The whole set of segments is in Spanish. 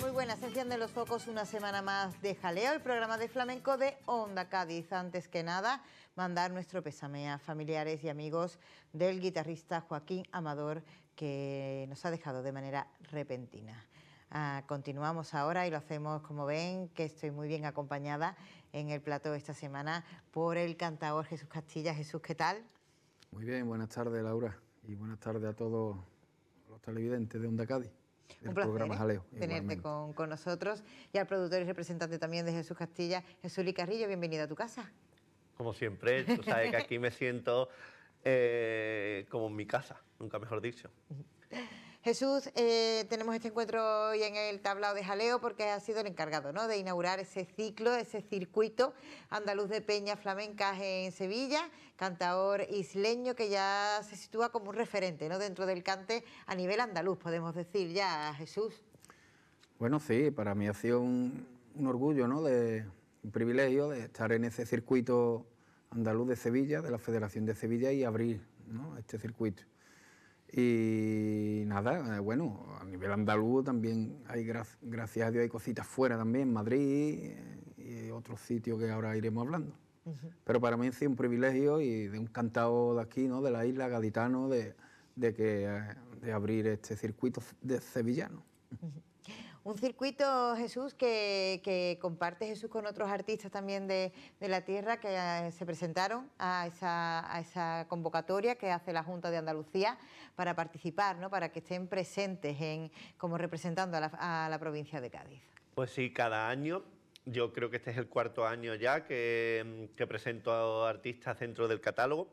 Muy buenas. de los focos una semana más de Jaleo, el programa de flamenco de Onda Cádiz. Antes que nada, mandar nuestro pésame a familiares y amigos del guitarrista Joaquín Amador, que nos ha dejado de manera repentina. Ah, continuamos ahora y lo hacemos, como ven, que estoy muy bien acompañada en el plató esta semana por el cantador Jesús Castilla. Jesús, ¿qué tal? Muy bien, buenas tardes, Laura, y buenas tardes a todos los televidentes de Onda Cádiz. El un placer programa, tenerte con, nosotros y al productor y representante también de Jesús Castilla, Jesús Licarrillo, bienvenido a tu casa. Como siempre, tú sabes que aquí me siento eh, como en mi casa, nunca mejor dicho. Jesús, eh, tenemos este encuentro hoy en el tablao de jaleo porque ha sido el encargado ¿no? de inaugurar ese ciclo, ese circuito andaluz de peñas flamencas en Sevilla, cantador isleño que ya se sitúa como un referente ¿no? dentro del cante a nivel andaluz, podemos decir ya, Jesús. Bueno, sí, para mí ha sido un, orgullo, ¿no? un privilegio de estar en ese circuito andaluz de Sevilla, de la Federación de Sevilla y abrir este circuito. Y nada, eh, bueno, a nivel andaluz también hay, gracias a Dios, hay cositas fuera también, Madrid eh, y otros sitios que ahora iremos hablando. Pero para mí es un privilegio y de un cantado de aquí, ¿no? de la isla, gaditano, de, de, eh, abrir este circuito de sevillano. Un circuito, Jesús, que, comparte Jesús con otros artistas también de, la tierra que eh, se presentaron a esa, convocatoria que hace la Junta de Andalucía para participar, ¿no? para que estén presentes en, como representando a la, provincia de Cádiz. Pues sí, cada año yo creo que este es el cuarto año ya que, que, presento a artistas dentro del catálogo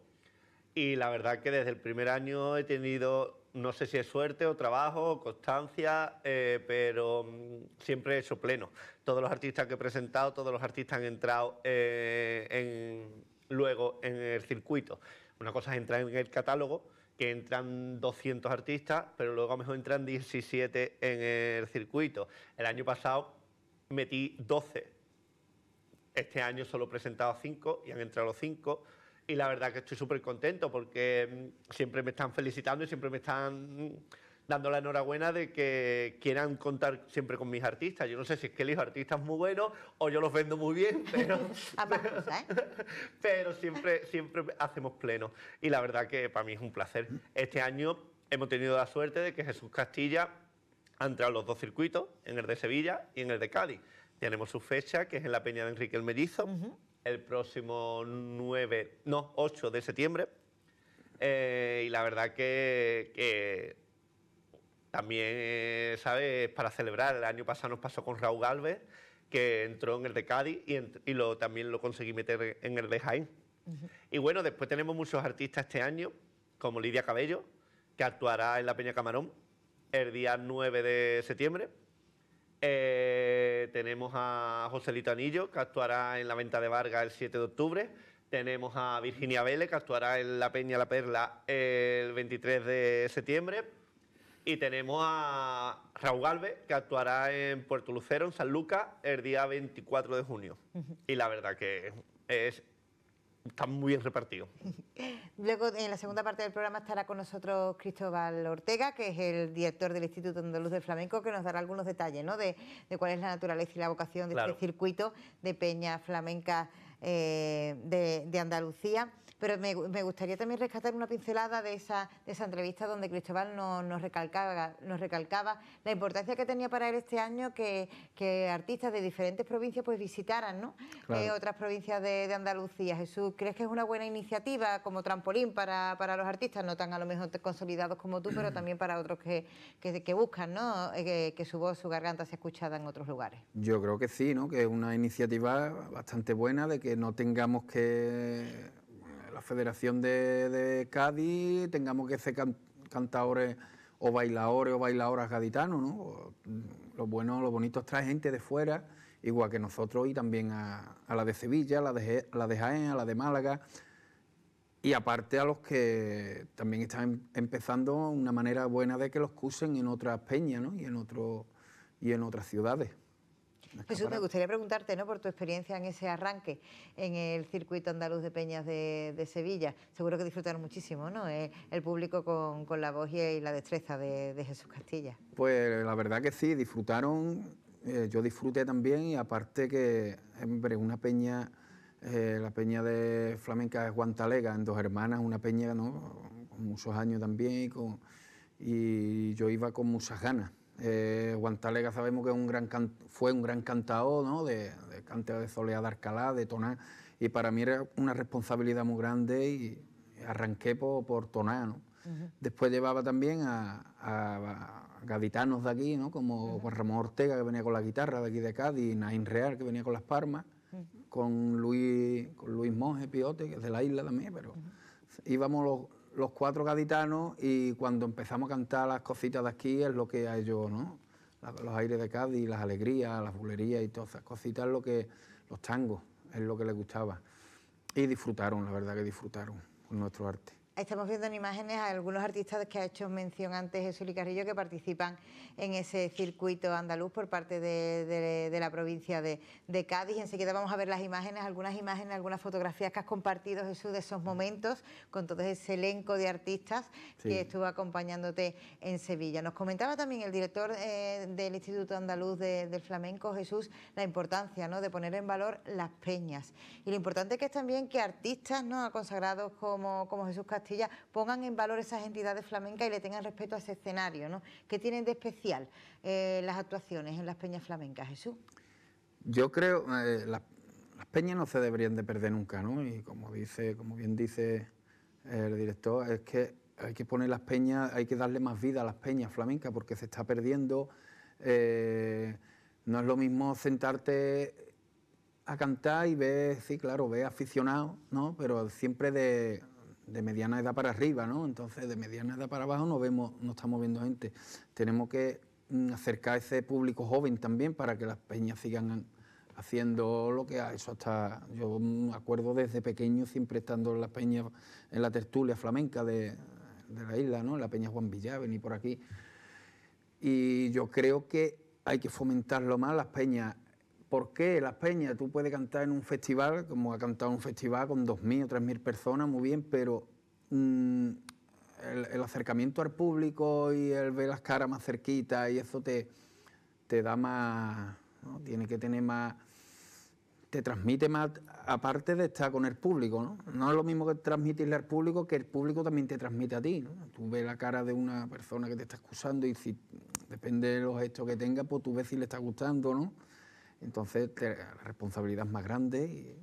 y la verdad que desde el primer año he tenido no sé si es suerte o trabajo o constancia, eh, pero mm, siempre he hecho pleno. Todos los artistas que he presentado, todos los artistas han entrado eh, luego en el circuito. Una cosa es entrar en el catálogo, que entran 200 artistas, pero luego a lo mejor entran 17 en el circuito. El año pasado metí 12. Este año solo he presentado 5 y han entrado 5 y la verdad que estoy súper contento porque mm, siempre me están felicitando y siempre me están mm, dando la enhorabuena de que quieran contar siempre con mis artistas. Yo no sé si es que elijo artistas muy buenos o yo los vendo muy bien, pero, ¿eh? pero siempre, siempre hacemos pleno. Y la verdad que para mí es un placer. Este año hemos tenido la suerte de que Jesús Castilla ha entrado en los dos circuitos, en el de Sevilla y en el de Cádiz. Tenemos su fecha, que es en la Peña de Enrique el Mellizo el próximo 9, no, 8 de septiembre. Eh, y la verdad que, también, eh, ¿sabes? Para celebrar, el año pasado nos pasó con Raúl Galvez, que entró en el de Cádiz y, lo, también lo conseguí meter en el de Jaén. Y bueno, después tenemos muchos artistas este año, como Lidia Cabello, que actuará en la Peña Camarón el día 9 de septiembre. Eh, tenemos a Joselito Anillo, que actuará en la venta de Vargas el 7 de octubre. Tenemos a Virginia Vélez, que actuará en La Peña La Perla el 23 de septiembre. Y tenemos a Raúl Galvez, que actuará en Puerto Lucero, en San Lucas, el día 24 de junio. Y la verdad que es está muy bien repartido. Luego, en la segunda parte del programa estará con nosotros Cristóbal Ortega, que es el director del Instituto Andaluz del Flamenco, que nos dará algunos detalles ¿no? de, cuál es la naturaleza y la vocación de este circuito de Peña Flamenca eh, de Andalucía. Pero me, gustaría también rescatar una pincelada de esa, esa entrevista donde Cristóbal nos, nos, recalcaba, nos recalcaba la importancia que tenía para él este año que, artistas de diferentes provincias pues visitaran ¿no? Eh, otras provincias de, Andalucía. Jesús, ¿crees que es una buena iniciativa como trampolín para, los artistas, no tan a lo mejor consolidados como tú, pero también para otros que, buscan ¿no? Eh, que, que, su voz, su garganta sea escuchada en otros lugares? Yo creo que sí, ¿no? que es una iniciativa bastante buena de que no tengamos que Federación de, Cádiz tengamos que ser cantadores o bailadores o bailadoras gaditanos, ¿no? Mm, lo bueno, lo bonito es gente de fuera, igual que nosotros, y también a, la de Sevilla, a la de, la de Jaén, a la de Málaga, y aparte a los que también están em, empezando una manera buena de que los cursen en otras peñas, Y en, otro, y en otras ciudades. Jesús, me gustaría preguntarte, ¿no? Por tu experiencia en ese arranque en el circuito andaluz de Peñas de, Sevilla. Seguro que disfrutaron muchísimo, ¿no? Eh, el, público con, la voz y eh, la destreza de, Jesús Castilla. Pues la verdad que sí, disfrutaron. Eh, yo disfruté también y aparte que, hombre, una peña, la peña de flamenca es Guantalega, en Dos Hermanas, una peña, ¿no? Con muchos años también y, y yo iba con muchas ganas eh, Guantalega sabemos que un gran fue un gran cantador, ¿no? de, cante de Solea, de de Toná, y para mí era una responsabilidad muy grande y arranqué por, por Toná. Después llevaba también a, gaditanos de aquí, ¿no? como Juan Ramón Ortega, que venía con la guitarra de aquí de Cádiz, Nain Real, que venía con las palmas, con, Luis, con Luis Monge Piote, que es de la isla también, pero íbamos los los cuatro gaditanos y cuando empezamos a cantar las cositas de aquí es lo que a ellos, ¿no? Los aires de Cádiz, las alegrías, las bulerías y todas esas cositas, lo que, los tangos, es lo que les gustaba. Y disfrutaron, la verdad que disfrutaron con nuestro arte. Estamos viendo en imágenes a algunos artistas que ha hecho mención antes Jesús y Carrillo que participan en ese circuito andaluz por parte de, la provincia de, Cádiz. Enseguida vamos a ver las imágenes, algunas imágenes, algunas fotografías que has compartido Jesús de esos momentos con todo ese elenco de artistas que estuvo acompañándote en Sevilla. Nos comentaba también el director eh, del Instituto Andaluz del Flamenco, Jesús, la importancia ¿no? de poner en valor las peñas y lo importante que es también que artistas ¿no? consagrados como, Jesús Castillo pongan en valor esas entidades flamencas y le tengan respeto a ese escenario, ¿no? ¿Qué tienen de especial eh, las actuaciones en las peñas flamencas, Jesús? Yo creo, eh, las peñas no se deberían de perder nunca, ¿no? Y como dice, como bien dice el director, es que hay que poner las peñas, hay que darle más vida a las peñas flamencas porque se está perdiendo. Eh, no es lo mismo sentarte a cantar y ver, sí, claro, ve aficionado, ¿no? Pero siempre de, de mediana edad para arriba, ¿no? Entonces, de mediana edad para abajo no vemos, no estamos viendo gente. Tenemos que mm, acercar a ese público joven también para que las peñas sigan haciendo lo que ha hasta yo me acuerdo desde pequeño siempre estando en las peñas en la tertulia flamenca de, de la isla, ¿no? La peña Juan Villá, venir por aquí. Y yo creo que hay que fomentarlo más las peñas ¿Por qué La Peña? Tú puedes cantar en un festival, como ha cantado un festival con 2.000 o 3.000 personas, muy bien, pero mm, el, acercamiento al público y el ver las caras más cerquitas y eso te, da más, tiene que tener más, te transmite más, aparte de estar con el público, ¿no? No es lo mismo que transmitirle al público que el público también te transmite a ti, Tú ves la cara de una persona que te está excusando y si depende de los gestos que tenga, pues tú ves si le está gustando, ¿no? Entonces te, la responsabilidad es más grande,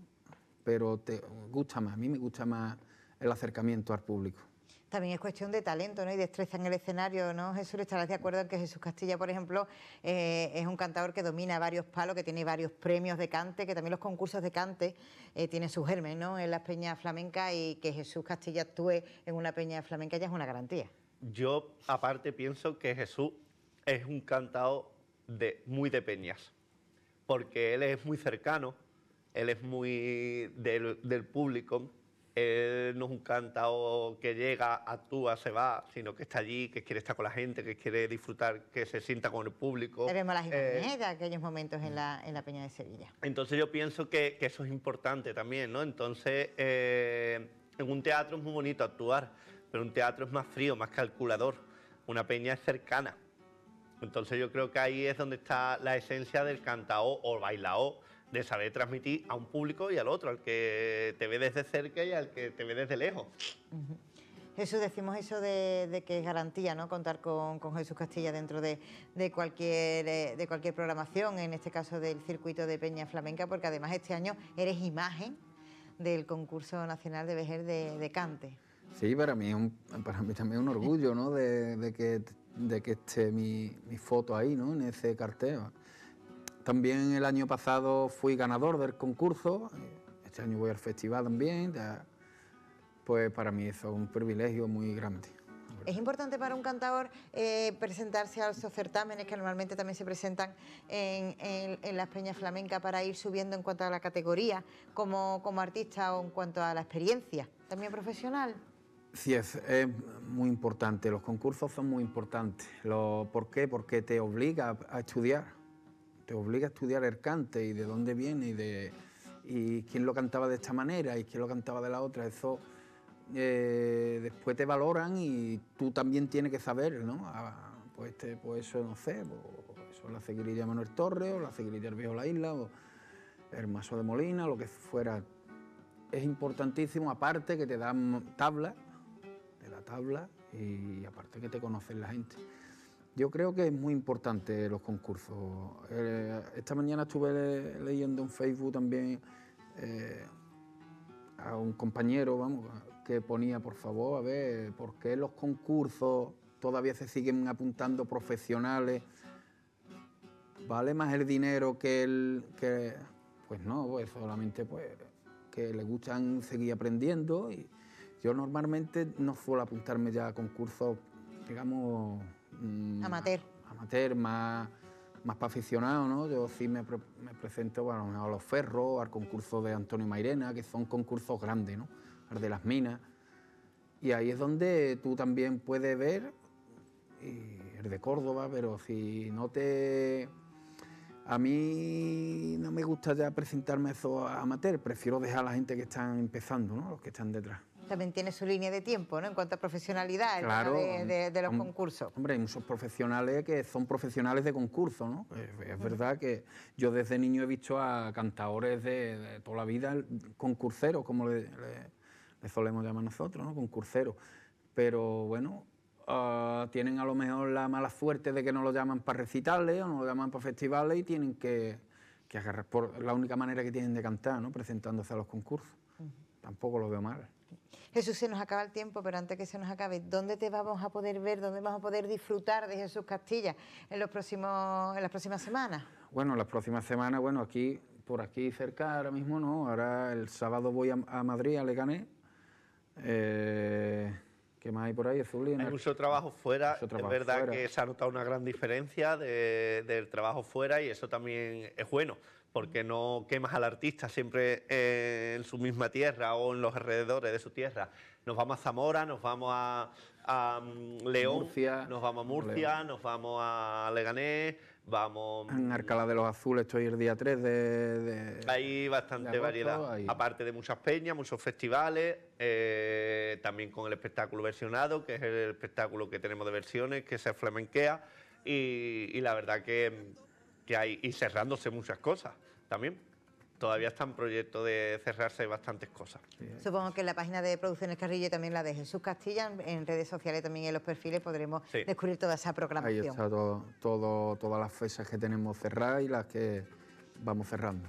pero te gusta más, a mí me gusta más el acercamiento al público. También es cuestión de talento ¿no? y destreza en el escenario, ¿no, Jesús? Estarás de acuerdo en que Jesús Castilla, por ejemplo, eh, es un cantador que domina varios palos, que tiene varios premios de cante, que también los concursos de cante eh, tienen su germen ¿no? en las peñas flamencas y que Jesús Castilla actúe en una peña flamenca ya es una garantía. Yo, aparte, pienso que Jesús es un cantador de, muy de peñas porque él es muy cercano, él es muy del, del público, él no es un cantao que llega, actúa, se va, sino que está allí, que quiere estar con la gente, que quiere disfrutar, que se sienta con el público. Tenemos las de eh, aquellos momentos en la, en la, Peña de Sevilla. Entonces yo pienso que, eso es importante también, ¿no? Entonces, eh, en un teatro es muy bonito actuar, pero un teatro es más frío, más calculador. Una peña es cercana. Entonces yo creo que ahí es donde está la esencia del cantao o bailao, de saber transmitir a un público y al otro, al que te ve desde cerca y al que te ve desde lejos. Jesús, decimos eso de, que es garantía, ¿no? Contar con, Jesús Castilla dentro de, cualquier, eh, de cualquier programación, en este caso del circuito de Peña Flamenca, porque además este año eres imagen del concurso nacional de Vejer de, Cante. Sí, para mí, para mí también un orgullo, ¿no? De, de, que de que esté mi, mi foto ahí, ¿no? En ese cartel. También el año pasado fui ganador del concurso, este año voy al festival también, pues para mí eso es un privilegio muy grande. Es importante para un cantador eh, presentarse a esos certámenes que normalmente también se presentan en, en, en, las peñas flamencas para ir subiendo en cuanto a la categoría como, como artista o en cuanto a la experiencia, también profesional. Sí, es, muy importante. Los concursos son muy importantes. ¿Por qué? Porque te obliga a, estudiar. Te obliga a estudiar el cante y de dónde viene y, de, y quién lo cantaba de esta manera y quién lo cantaba de la otra. Eso eh, después te valoran y tú también tienes que saber, ¿no? Ah, pues, este, pues, eso, no sé, pues eso la de Manuel Torre o la seguidilla el Viejo La Isla o el Maso de Molina, lo que fuera. Es importantísimo, aparte que te dan tablas tabla y aparte que te conocen la gente. Yo creo que es muy importante los concursos. Eh, esta mañana estuve leyendo en Facebook también eh, a un compañero, vamos, que ponía, por favor, a ver, ¿por qué los concursos todavía se siguen apuntando profesionales? ¿Vale más el dinero que el...? Que... Pues no, pues solamente pues que le gustan seguir aprendiendo y yo normalmente no suelo apuntarme ya a concursos, digamos... Mm, amateur. Amateur, más, más para aficionados, ¿no? Yo sí me, presento bueno, a los ferros, al concurso de Antonio Mairena, que son concursos grandes, ¿no? Al de las minas. Y ahí es donde tú también puedes ver el de Córdoba, pero si no te... A mí no me gusta ya presentarme a esos prefiero dejar a la gente que están empezando, ¿no? los que están detrás también tiene su línea de tiempo, ¿no? En cuanto a profesionalidad de, los concursos. Hombre, hay muchos profesionales que son profesionales de concurso, ¿no? Es, verdad que yo desde niño he visto a cantadores de, toda la vida, concurseros, como le, solemos llamar nosotros, ¿no? Concurseros. Pero bueno, ah, tienen a lo mejor la mala suerte de que no lo llaman para recitales o no lo llaman para festivales y tienen que, agarrar por la única manera que tienen de cantar, ¿no? Presentándose a los concursos. Tampoco lo veo mal. Jesús, se nos acaba el tiempo, pero antes que se nos acabe, ¿dónde te vamos a poder ver, dónde vamos a poder disfrutar de Jesús Castilla en, los próximos, en las próximas semanas? Bueno, las próximas semanas, bueno, aquí, por aquí cerca, ahora mismo no, ahora el sábado voy a, Madrid, a Leganés. Eh, ¿Qué más hay por ahí, Zulín? Hay mucho trabajo fuera. es verdad que se ha notado una gran diferencia del trabajo fuera y eso también es bueno porque no quemas al artista siempre eh, en su misma tierra o en los alrededores de su tierra. Nos vamos a Zamora, nos vamos a, mm, León, nos vamos a Murcia, nos vamos a Leganés, vamos... En mm, Arcala de los Azules estoy el día 3 de... hay bastante variedad, aparte de muchas peñas, muchos festivales, eh, también con el espectáculo versionado, que es el espectáculo que tenemos de versiones, que se flamenquea, y la verdad que que hay y cerrándose muchas cosas también. Todavía está en proyecto de cerrarse bastantes cosas. Supongo que la página de Producciones Carrillo y también la de Jesús Castilla, en redes sociales también en los perfiles podremos descubrir toda esa programación. Ahí está todo, todas las fechas que tenemos cerradas y las que vamos cerrando.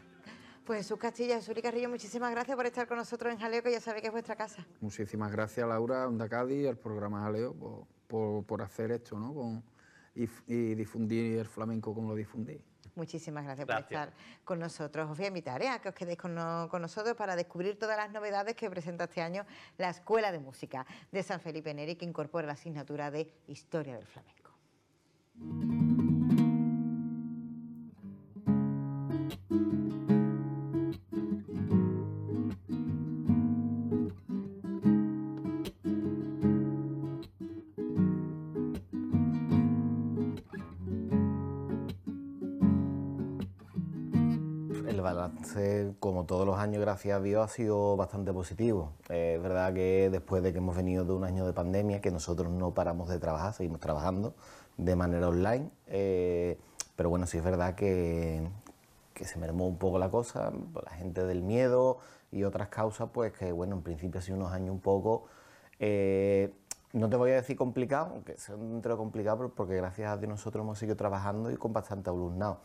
Pues Jesús Castilla, Jesús y Carrillo, muchísimas gracias por estar con nosotros en Jaleo, que ya sabéis que es vuestra casa. Muchísimas gracias, Laura, Onda Cádiz, al programa Jaleo, por, por, hacer esto, ¿no? Con, y, y, difundir el flamenco como lo difundís. Muchísimas gracias, por estar con nosotros. Os voy a invitar a que os quedéis con, con, nosotros para descubrir todas las novedades que presenta este año la Escuela de Música de San Felipe Neri, que incorpora la asignatura de Historia del Flamenco. como todos los años, gracias a Dios, ha sido bastante positivo. Eh, es verdad que después de que hemos venido de un año de pandemia, que nosotros no paramos de trabajar, seguimos trabajando de manera online, eh, pero bueno, sí es verdad que, se mermó un poco la cosa, la gente del miedo y otras causas, pues que bueno, en principio ha sido unos años un poco... Eh, no te voy a decir complicado, aunque sea un entero complicado, porque gracias a Dios nosotros hemos seguido trabajando y con bastante alumnado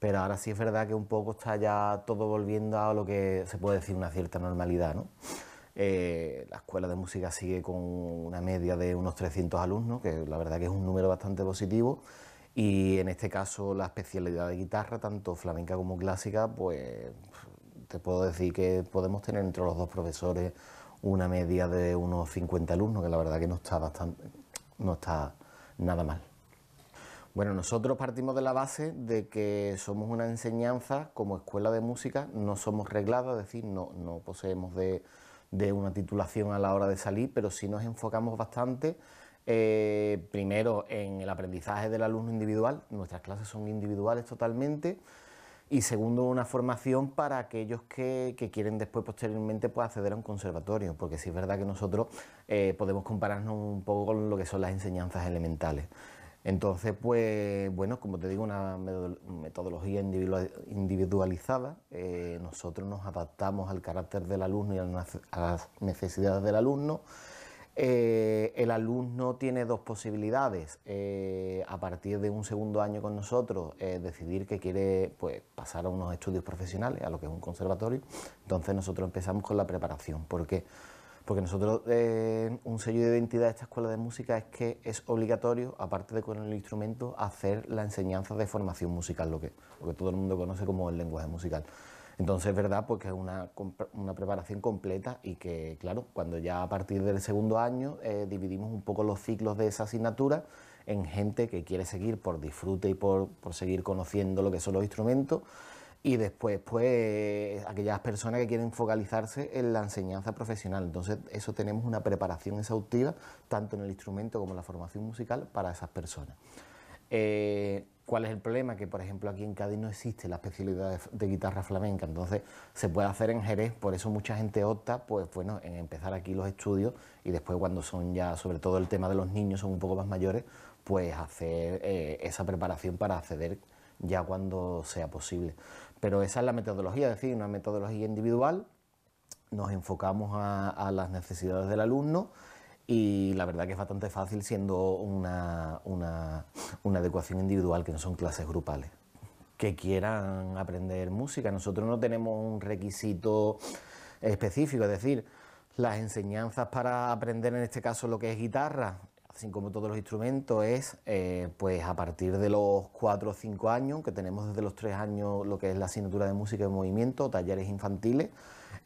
pero ahora sí es verdad que un poco está ya todo volviendo a lo que se puede decir una cierta normalidad. ¿no? Eh, la escuela de música sigue con una media de unos 300 alumnos, que la verdad que es un número bastante positivo, y en este caso la especialidad de guitarra, tanto flamenca como clásica, pues te puedo decir que podemos tener entre los dos profesores una media de unos 50 alumnos, que la verdad que no está, bastante, no está nada mal. Bueno, nosotros partimos de la base de que somos una enseñanza como escuela de música, no somos reglada, es decir, no, poseemos de, una titulación a la hora de salir, pero sí nos enfocamos bastante eh, primero en el aprendizaje del alumno individual, nuestras clases son individuales totalmente, y segundo una formación para aquellos que, quieren después posteriormente pues, acceder a un conservatorio, porque sí es verdad que nosotros eh, podemos compararnos un poco con lo que son las enseñanzas elementales. Entonces, pues bueno, como te digo, una metodología individualizada, eh, nosotros nos adaptamos al carácter del alumno y a las necesidades del alumno. Eh, el alumno tiene dos posibilidades. Eh, a partir de un segundo año con nosotros, decidir que quiere pues, pasar a unos estudios profesionales, a lo que es un conservatorio. Entonces nosotros empezamos con la preparación. Porque porque nosotros, eh, un sello de identidad de esta escuela de música es que es obligatorio, aparte de con el instrumento, hacer la enseñanza de formación musical, lo que, todo el mundo conoce como el lenguaje musical. Entonces es verdad porque pues, es una, una, preparación completa y que, claro, cuando ya a partir del segundo año eh, dividimos un poco los ciclos de esa asignatura en gente que quiere seguir por disfrute y por, por seguir conociendo lo que son los instrumentos y después pues aquellas personas que quieren focalizarse en la enseñanza profesional. Entonces eso tenemos una preparación exhaustiva tanto en el instrumento como en la formación musical para esas personas. Eh, ¿Cuál es el problema? Que por ejemplo aquí en Cádiz no existe la especialidad de, guitarra flamenca, entonces se puede hacer en Jerez, por eso mucha gente opta, pues bueno, en empezar aquí los estudios y después cuando son ya, sobre todo el tema de los niños, son un poco más mayores, pues hacer eh, esa preparación para acceder ya cuando sea posible. Pero esa es la metodología, es decir, una metodología individual. Nos enfocamos a, a las necesidades del alumno y la verdad que es bastante fácil siendo una, una adecuación individual, que no son clases grupales que quieran aprender música. Nosotros no tenemos un requisito específico, es decir, las enseñanzas para aprender en este caso lo que es guitarra así como todos los instrumentos, es eh, pues a partir de los 4 o 5 años, que tenemos desde los 3 años lo que es la asignatura de música y movimiento, talleres infantiles,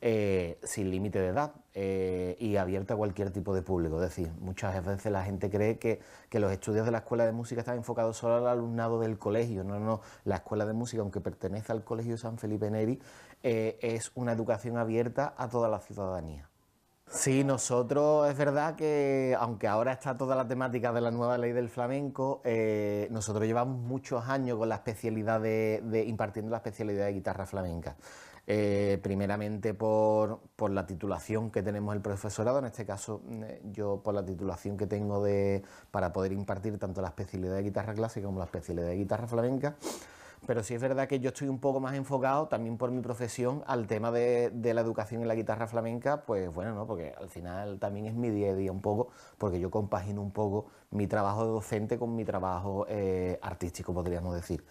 eh, sin límite de edad eh, y abierta a cualquier tipo de público. Es decir, muchas veces la gente cree que, que, los estudios de la escuela de música están enfocados solo al alumnado del colegio. No, no, la escuela de música, aunque pertenece al Colegio San Felipe Neri, es una educación abierta a toda la ciudadanía. Sí, nosotros es verdad que, aunque ahora está toda la temática de la nueva ley del flamenco, eh, nosotros llevamos muchos años con la especialidad de, impartiendo la especialidad de guitarra flamenca. Eh, primeramente por, la titulación que tenemos el profesorado, en este caso eh, yo por la titulación que tengo de, para poder impartir tanto la especialidad de guitarra clásica como la especialidad de guitarra flamenca pero si es verdad que yo estoy un poco más enfocado también por mi profesión al tema de, la educación en la guitarra flamenca, pues bueno, ¿no? porque al final también es mi día a día un poco, porque yo compagino un poco mi trabajo de docente con mi trabajo eh, artístico, podríamos decir.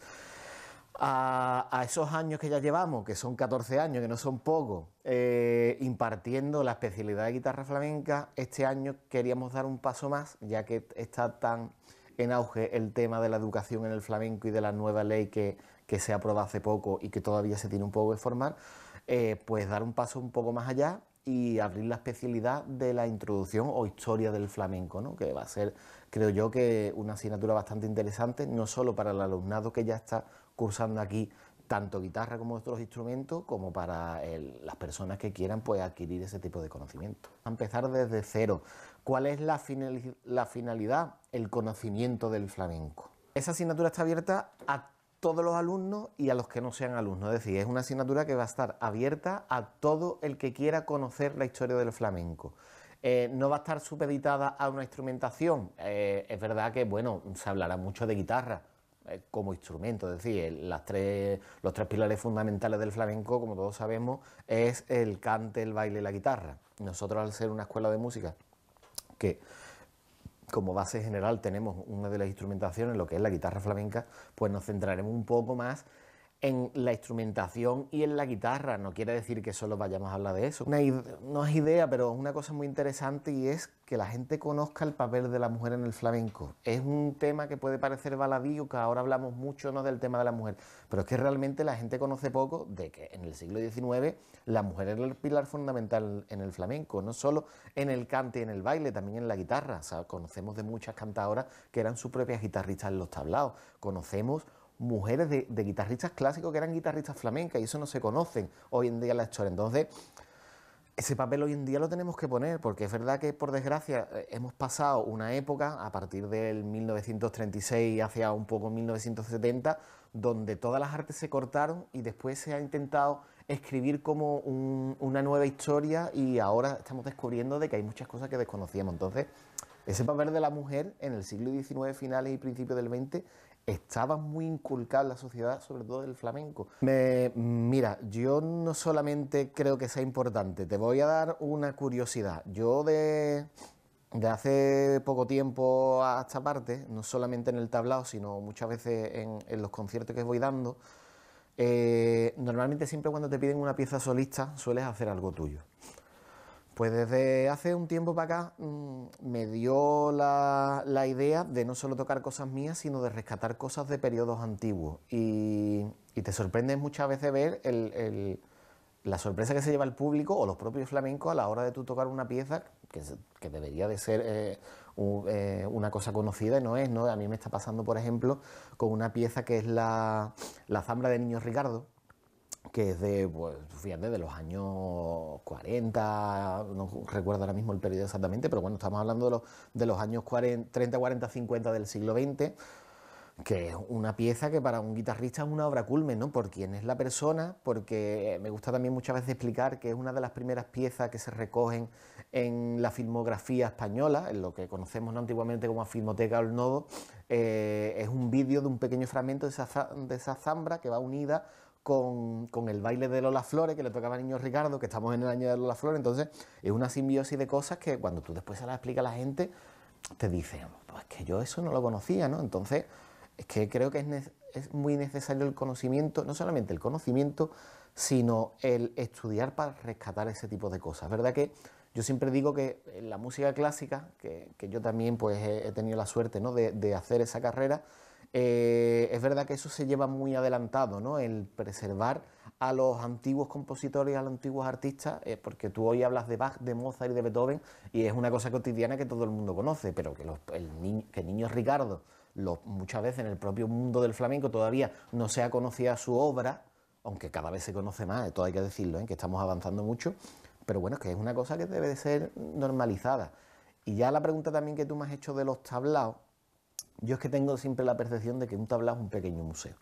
A, esos años que ya llevamos, que son 14 años, que no son pocos, eh, impartiendo la especialidad de guitarra flamenca, este año queríamos dar un paso más, ya que está tan en auge el tema de la educación en el flamenco y de la nueva ley que, que se aprobó hace poco y que todavía se tiene un poco que formar, eh, pues dar un paso un poco más allá y abrir la especialidad de la introducción o historia del flamenco, ¿no? que va a ser, creo yo, que una asignatura bastante interesante, no solo para el alumnado que ya está cursando aquí tanto guitarra como otros instrumentos, como para las personas que quieran pues, adquirir ese tipo de conocimiento. empezar desde cero. ¿Cuál es la, finalidad? El conocimiento del flamenco. Esa asignatura está abierta a todos los alumnos y a los que no sean alumnos. Es decir, es una asignatura que va a estar abierta a todo el que quiera conocer la historia del flamenco. Eh, no va a estar supeditada a una instrumentación. Eh, es verdad que, bueno, se hablará mucho de guitarra, eh, como instrumento, es decir, las tres, los tres pilares fundamentales del flamenco, como todos sabemos, es el cante, el baile y la guitarra. Nosotros al ser una escuela de música que como base general tenemos una de las instrumentaciones, lo que es la guitarra flamenca, pues nos centraremos un poco más en la instrumentación y en la guitarra. No quiere decir que solo vayamos a hablar de eso. no es idea, pero es una cosa muy interesante y es que la gente conozca el papel de la mujer en el flamenco. Es un tema que puede parecer baladío, que ahora hablamos mucho ¿no? del tema de la mujer, pero es que realmente la gente conoce poco de que en el siglo XIX la mujer era el pilar fundamental en el flamenco, no solo en el cante y en el baile, también en la guitarra. O sea, conocemos de muchas cantadoras que eran sus propias guitarristas en los tablados... Conocemos mujeres de, guitarristas clásicos que eran guitarristas flamencas y eso no se conocen hoy en día en la historia. Entonces, ese papel hoy en día lo tenemos que poner, porque es verdad que por desgracia eh, hemos pasado una época, a partir del 1936 hacia un poco 1970, donde todas las artes se cortaron y después se ha intentado escribir como una nueva historia y ahora estamos descubriendo de que hay muchas cosas que desconocíamos. Entonces, ese papel de la mujer en el siglo XIX, finales y principios del XX estaba muy inculcada en la sociedad, sobre todo del flamenco. mira, yo no solamente creo que sea importante, te voy a dar una curiosidad. Yo de, hace poco tiempo a esta parte, no solamente en el tablao, sino muchas veces en, los conciertos que voy dando, eh, normalmente siempre cuando te piden una pieza solista sueles hacer algo tuyo. Pues desde hace un tiempo para acá mm, me dio la, idea de no solo tocar cosas mías, sino de rescatar cosas de periodos antiguos. Y, te sorprende muchas veces ver la sorpresa que se lleva el público o los propios flamencos a la hora de tú tocar una pieza que, debería de ser eh, eh, una cosa conocida y no es. ¿no? A mí me está pasando, por ejemplo, con una pieza que es la, la Zambra de Niños Ricardo, que es de, pues, fíjate, de los años 40, no recuerdo ahora mismo el periodo exactamente, pero bueno, estamos hablando de los, de los años 40, 30, 40, 50 del siglo XX, que es una pieza que para un guitarrista es una obra culmen, ¿no? Por quién es la persona, porque me gusta también muchas veces explicar que es una de las primeras piezas que se recogen en la filmografía española, en lo que conocemos antiguamente como Filmoteca el Nodo, eh, es un vídeo de un pequeño fragmento de esa, de esa zambra que va unida con, el baile de Lola Flores que le tocaba a Niño Ricardo, que estamos en el año de Lola Flores, entonces es una simbiosis de cosas que cuando tú después se las explicas a la gente, te dicen, pues que yo eso no lo conocía, ¿no? Entonces, es que creo que es, muy necesario el conocimiento, no solamente el conocimiento, sino el estudiar para rescatar ese tipo de cosas. ¿Verdad que yo siempre digo que la música clásica, que, yo también pues he, tenido la suerte ¿no? de, de hacer esa carrera, eh, es verdad que eso se lleva muy adelantado, ¿no? El preservar a los antiguos compositores y a los antiguos artistas, eh, porque tú hoy hablas de Bach, de Mozart y de Beethoven, y es una cosa cotidiana que todo el mundo conoce, pero que, los, el niño, que Ricardo, muchas veces en el propio mundo del flamenco todavía no se ha conocida su obra, aunque cada vez se conoce más, esto hay que decirlo, ¿eh? que estamos avanzando mucho, pero bueno, es que es una cosa que debe de ser normalizada. Y ya la pregunta también que tú me has hecho de los tablaos, yo es que tengo siempre la percepción de que un tablao es un pequeño museo.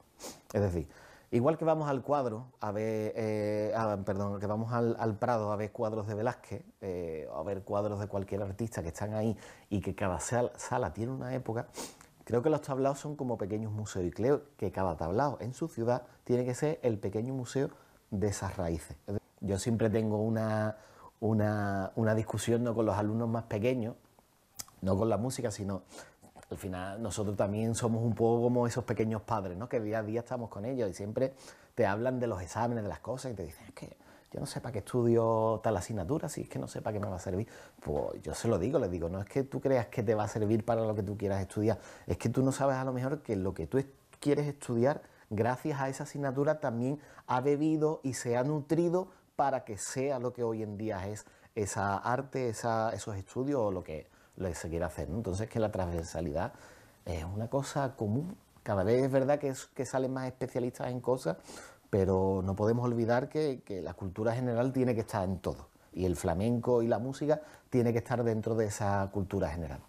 Es decir, igual que vamos al cuadro, a ver, eh, perdón, que vamos al, Prado a ver cuadros de Velázquez, eh, ...o a ver cuadros de cualquier artista que están ahí y que cada sala, tiene una época, creo que los tablaos son como pequeños museos y creo que cada tablao en su ciudad tiene que ser el pequeño museo de esas raíces. Yo siempre tengo una, una, una discusión ¿no? con los alumnos más pequeños, no con la música, sino al final nosotros también somos un poco como esos pequeños padres, ¿no? Que día a día estamos con ellos y siempre te hablan de los exámenes, de las cosas y te dicen, es que yo no sé para qué estudio tal asignatura, si es que no sé para qué me va a servir. Pues yo se lo digo, les digo, no es que tú creas que te va a servir para lo que tú quieras estudiar, es que tú no sabes a lo mejor que lo que tú quieres estudiar, gracias a esa asignatura, también ha bebido y se ha nutrido para que sea lo que hoy en día es esa arte, esa, esos estudios o lo que lo que se quiere hacer. Entonces que la transversalidad es una cosa común. Cada vez es verdad que, es, que salen más especialistas en cosas, pero no podemos olvidar que, que, la cultura general tiene que estar en todo. Y el flamenco y la música tiene que estar dentro de esa cultura general.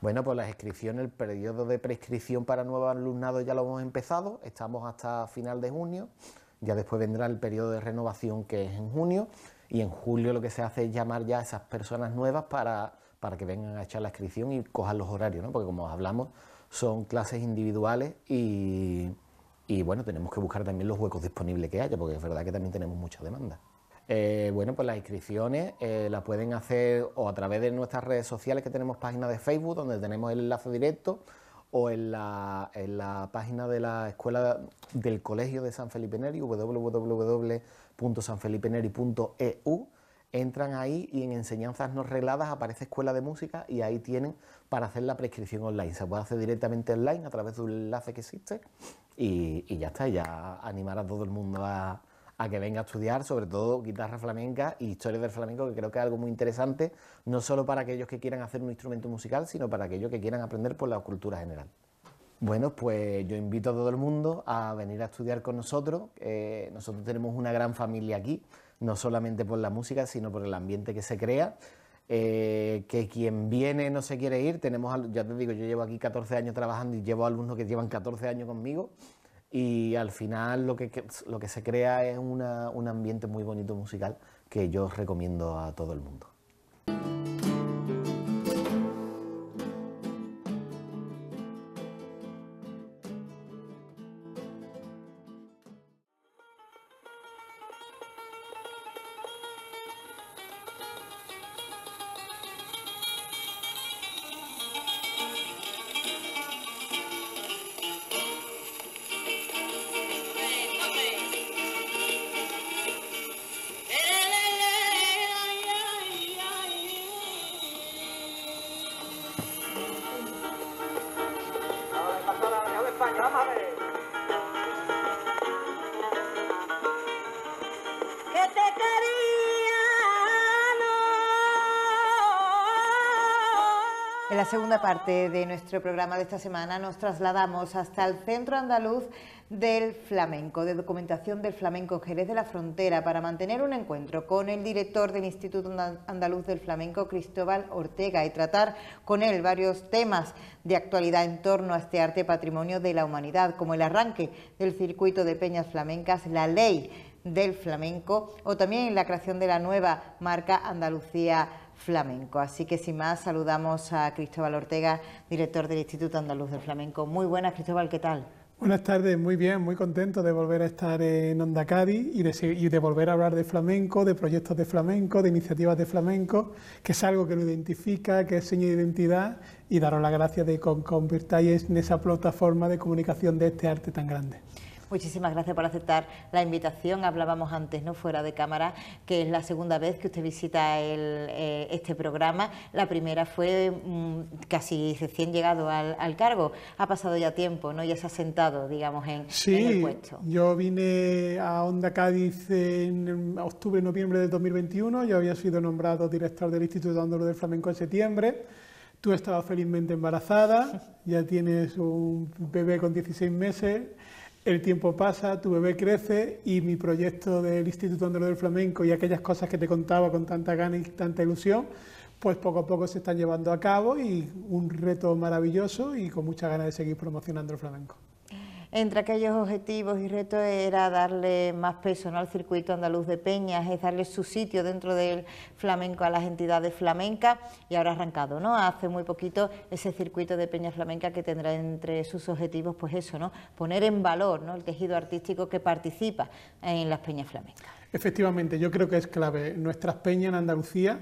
Bueno, pues las inscripciones, el periodo de prescripción para nuevos alumnados ya lo hemos empezado, estamos hasta final de junio, ya después vendrá el periodo de renovación que es en junio y en julio lo que se hace es llamar ya a esas personas nuevas para para que vengan a echar la inscripción y cojan los horarios, ¿no? porque como hablamos, son clases individuales y, bueno, tenemos que buscar también los huecos disponibles que haya, porque es verdad que también tenemos mucha demanda. Eh, bueno, pues las inscripciones eh, las pueden hacer o a través de nuestras redes sociales que tenemos página de Facebook donde tenemos el enlace directo o en la, en la página de la escuela del Colegio de San Felipe Neri, www.sanfelipeneri.eu entran ahí y en enseñanzas no regladas aparece escuela de música y ahí tienen para hacer la prescripción online. Se puede hacer directamente online a través de un enlace que existe y, ya está, ya animar a todo el mundo a, que venga a estudiar, sobre todo guitarra flamenca y historia del flamenco, que creo que es algo muy interesante, no solo para aquellos que quieran hacer un instrumento musical, sino para aquellos que quieran aprender por la cultura general. Bueno, pues yo invito a todo el mundo a venir a estudiar con nosotros. Eh, nosotros tenemos una gran familia aquí no solamente por la música, sino por el ambiente que se crea. Eh, que quien viene no se quiere ir. Tenemos, ya te digo, yo llevo aquí 14 años trabajando y llevo alumnos que llevan 14 años conmigo. Y al final lo que, lo que se crea es un ambiente muy bonito musical que yo recomiendo a todo el mundo. la segunda parte de nuestro programa de esta semana nos trasladamos hasta el Centro Andaluz del Flamenco, de documentación del flamenco Jerez de la Frontera, para mantener un encuentro con el director del Instituto Andaluz del Flamenco, Cristóbal Ortega, y tratar con él varios temas de actualidad en torno a este arte patrimonio de la humanidad, como el arranque del circuito de peñas flamencas, la ley del flamenco o también la creación de la nueva marca Andalucía flamenco. Así que sin más saludamos a Cristóbal Ortega, director del Instituto Andaluz del Flamenco. Muy buenas, Cristóbal, ¿qué tal? Buenas tardes, muy bien, muy contento de volver a estar en Onda Cádiz y de, volver a hablar de flamenco, de proyectos de flamenco, de iniciativas de flamenco, que es algo que lo identifica, que es señal de identidad y daros la gracia de que convirtáis en esa plataforma de comunicación de este arte tan grande. Muchísimas gracias por aceptar la invitación. Hablábamos antes, ¿no? Fuera de cámara, que es la segunda vez que usted visita eh, este programa. La primera fue mm, casi recién llegado al, al, cargo. Ha pasado ya tiempo, ¿no? Ya se ha sentado, digamos, en, el puesto. Yo vine a Onda Cádiz en octubre, noviembre de 2021. Yo había sido nombrado director del Instituto Andaluz del Flamenco en septiembre. Tú estabas felizmente embarazada, ya tienes un bebé con 16 meses. El tiempo pasa, tu bebé crece y mi proyecto del Instituto Andaluz del Flamenco y aquellas cosas que te contaba con tanta gana y tanta ilusión, pues poco a poco se están llevando a cabo y un reto maravilloso y con muchas ganas de seguir promocionando el flamenco. Entre aquellos objetivos y retos era darle más peso al circuito andaluz de peñas, es darle su sitio dentro del flamenco a las entidades flamencas y ahora ha arrancado, ¿no? Hace muy poquito ese circuito de peñas flamenca que tendrá entre sus objetivos, pues eso, ¿no? Poner en valor el tejido artístico que participa en las peñas flamencas. Efectivamente, yo creo que es clave. Nuestras peñas en Andalucía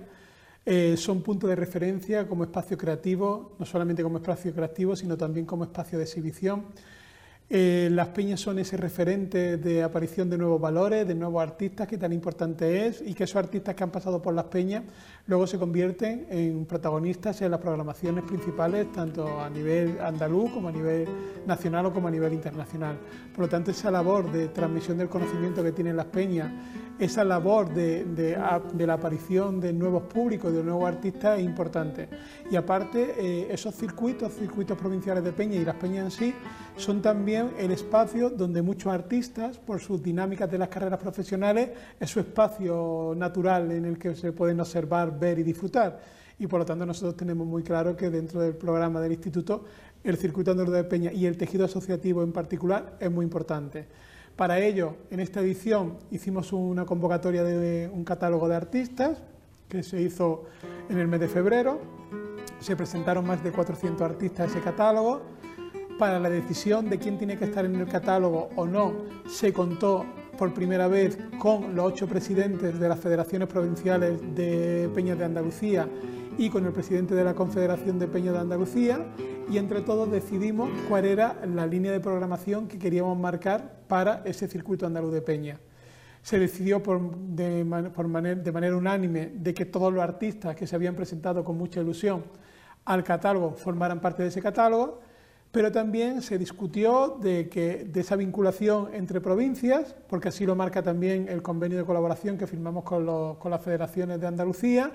eh, son punto de referencia como espacio creativo, no solamente como espacio creativo, sino también como espacio de exhibición eh, las peñas son ese referente de aparición de nuevos valores, de nuevos artistas, que tan importante es, y que esos artistas que han pasado por las peñas luego se convierten en protagonistas en las programaciones principales, tanto a nivel andaluz como a nivel nacional o como a nivel internacional. Por lo tanto, esa labor de transmisión del conocimiento que tienen las peñas esa labor de, la aparición de nuevos públicos, de nuevos artistas es importante. Y aparte, eh, esos circuitos, circuitos provinciales de Peña y las Peñas en sí, son también el espacio donde muchos artistas, por sus dinámicas de las carreras profesionales, es su espacio natural en el que se pueden observar, ver y disfrutar. Y por lo tanto nosotros tenemos muy claro que dentro del programa del instituto el circuito andaluz de Peña y el tejido asociativo en particular es muy importante. Para ello, en esta edición hicimos una convocatoria de un catálogo de artistas que se hizo en el mes de febrero. Se presentaron más de 400 artistas a ese catálogo. Para la decisión de quién tiene que estar en el catálogo o no, se contó por primera vez con los ocho presidentes de las federaciones provinciales de Peñas de Andalucía y con el presidente de la Confederación de Peña de Andalucía y entre todos decidimos cuál era la línea de programación que queríamos marcar para ese circuito andaluz de Peña. Se decidió de, de manera unánime de que todos los artistas que se habían presentado con mucha ilusión al catálogo formaran parte de ese catálogo pero también se discutió de, que, de esa vinculación entre provincias, porque así lo marca también el convenio de colaboración que firmamos con, las federaciones de Andalucía,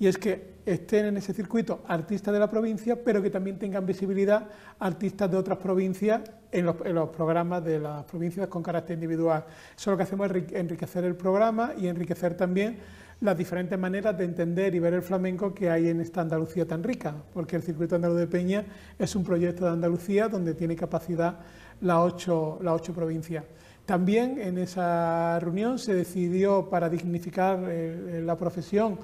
y es que estén en ese circuito artistas de la provincia, pero que también tengan visibilidad artistas de otras provincias en los, en los programas de las provincias con carácter individual. Eso lo que hacemos es enriquecer el programa y enriquecer también las diferentes maneras de entender y ver el flamenco que hay en esta Andalucía tan rica, porque el Circuito Andaluz de Peña es un proyecto de Andalucía donde tiene capacidad las ocho, provincias. También en esa reunión se decidió para dignificar eh, eh, la profesión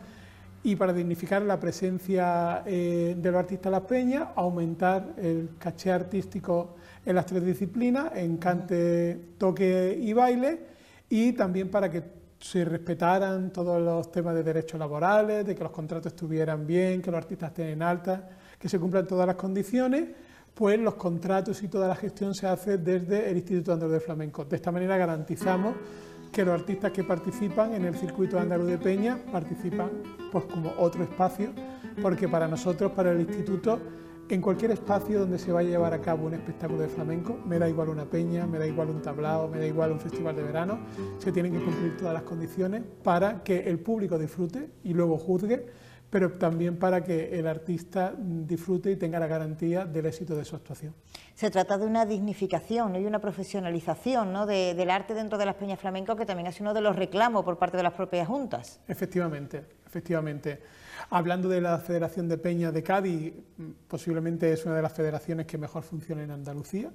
y para dignificar la presencia del eh, de los artistas las peñas, aumentar el caché artístico en las tres disciplinas, en cante, toque y baile, y también para que ...si respetaran todos los temas de derechos laborales, de que los contratos estuvieran bien, que los artistas estén en alta... que se cumplan todas las condiciones, pues los contratos y toda la gestión se hace desde el Instituto Andaluz de Flamenco. De esta manera garantizamos que los artistas que participan en el circuito andaluz de Peña participan pues, como otro espacio, porque para nosotros, para el Instituto, en cualquier espacio donde se va a llevar a cabo un espectáculo de flamenco, me da igual una peña, me da igual un tablao, me da igual un festival de verano, se tienen que cumplir todas las condiciones para que el público disfrute y luego juzgue, pero también para que el artista disfrute y tenga la garantía del éxito de su actuación. Se trata de una dignificación y una profesionalización del arte dentro de las peñas flamenco que también es uno de los reclamos por parte de las propias juntas. Efectivamente, efectivamente. Hablando de la Federación de Peñas de Cádiz, posiblemente es una de las federaciones que mejor funciona en Andalucía.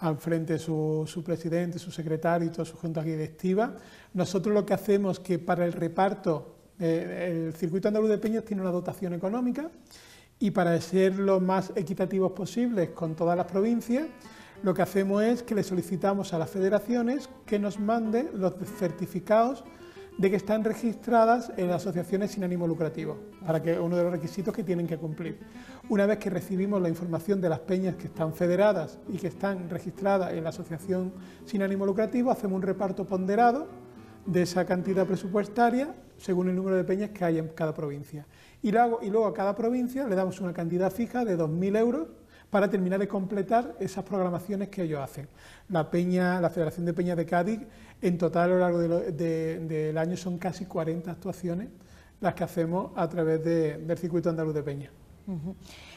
Al frente su, su presidente, su secretario y toda su junta directiva. Nosotros lo que hacemos es que para el reparto, eh, el circuito andaluz de Peñas tiene una dotación económica y para ser lo más equitativos posibles con todas las provincias, lo que hacemos es que le solicitamos a las federaciones que nos manden los certificados de que están registradas en asociaciones sin ánimo lucrativo, para que uno de los requisitos que tienen que cumplir. Una vez que recibimos la información de las peñas que están federadas y que están registradas en la asociación sin ánimo lucrativo, hacemos un reparto ponderado de esa cantidad presupuestaria según el número de peñas que hay en cada provincia. Y luego, y luego a cada provincia le damos una cantidad fija de 2.000 euros para terminar de completar esas programaciones que ellos hacen. La Peña, la Federación de Peñas de Cádiz, en total a lo largo del año son casi 40 actuaciones las que hacemos a través del circuito andaluz de Peña.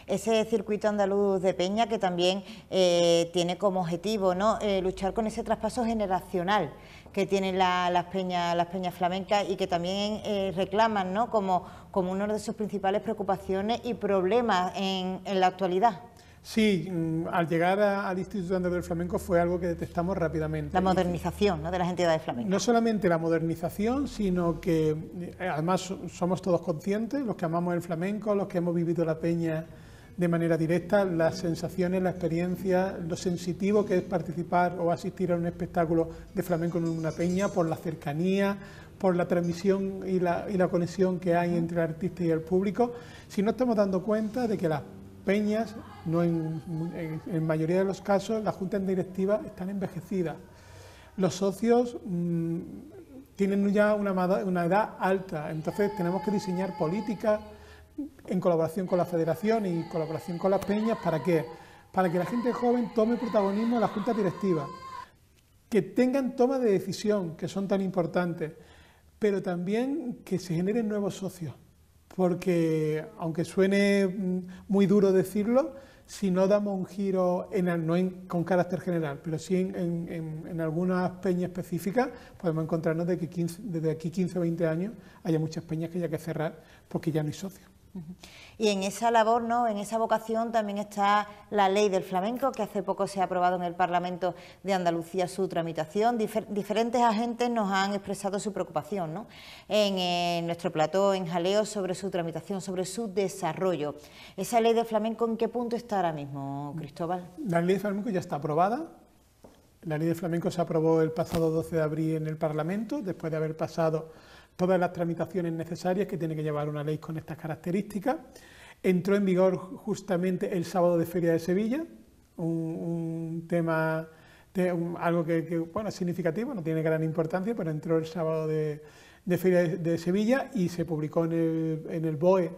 Ese circuito andaluz de Peña que también eh, tiene como objetivo ¿no? Eh, luchar con ese traspaso generacional que tienen las, peñas, flamencas y que también eh, reclaman como, una de sus principales preocupaciones y problemas en la actualidad. Sí, mm, al llegar al Instituto Andaluz del Flamenco fue algo que detectamos rápidamente. La modernización ¿no? de las entidades flamenco. No solamente la modernización, sino que eh, además somos todos conscientes, los que amamos el flamenco, los que hemos vivido la peña de manera directa, las sensaciones, la experiencia, lo sensitivo que es participar o asistir a un espectáculo de flamenco en una peña, por la cercanía, por la transmisión y la, y la conexión que hay entre el artista y el público, si no estamos dando cuenta de que las peñas, no en, mayoría de los casos, las juntas directivas están envejecidas. Los socios mm, tienen ya una, edad alta, entonces tenemos que diseñar políticas en colaboración con la federación y colaboración con las peñas, ¿para qué? Para que la gente joven tome protagonismo en las juntas directivas, que tengan toma de decisión, que son tan importantes, pero también que se generen nuevos socios porque aunque suene mm, muy duro decirlo, si no damos un giro, con carácter general, pero sí en, algunas peñas específicas, podemos encontrarnos de que desde aquí 15 o 20 años haya muchas peñas que haya que cerrar porque ya no hay socios. Y en esa labor, ¿no? en esa vocación también está la ley del flamenco, que hace poco se ha aprobado en el Parlamento de Andalucía su tramitación. diferentes agentes nos han expresado su preocupación ¿no? en, nuestro plató, en Jaleo, sobre su tramitación, sobre su desarrollo. ¿Esa ley del flamenco en qué punto está ahora mismo, Cristóbal? La ley del flamenco ya está aprobada. La ley del flamenco se aprobó el pasado 12 de abril en el Parlamento, después de haber pasado todas las tramitaciones necesarias que tiene que llevar una ley con estas características. Entró en vigor justamente el sábado de Feria de Sevilla, un, tema, algo que, bueno, es significativo, no tiene gran importancia, pero entró el sábado de, Feria de, Sevilla y se publicó en el, en BOE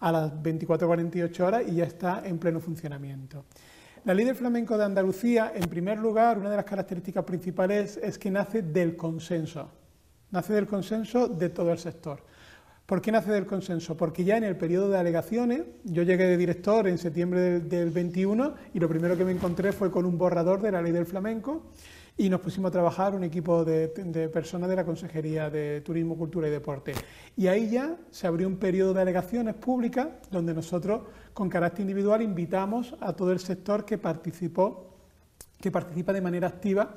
a las 24.48 horas y ya está en pleno funcionamiento. La ley del flamenco de Andalucía, en primer lugar, una de las características principales es que nace del consenso. Nace del consenso de todo el sector. ¿Por qué nace del consenso? Porque ya en el periodo de alegaciones, yo llegué de director en septiembre del, 21 y lo primero que me encontré fue con un borrador de la ley del flamenco y nos pusimos a trabajar un equipo de, de, personas de la Consejería de Turismo, Cultura y Deporte. Y ahí ya se abrió un periodo de alegaciones públicas donde nosotros, con carácter individual, invitamos a todo el sector que participó, que participa de manera activa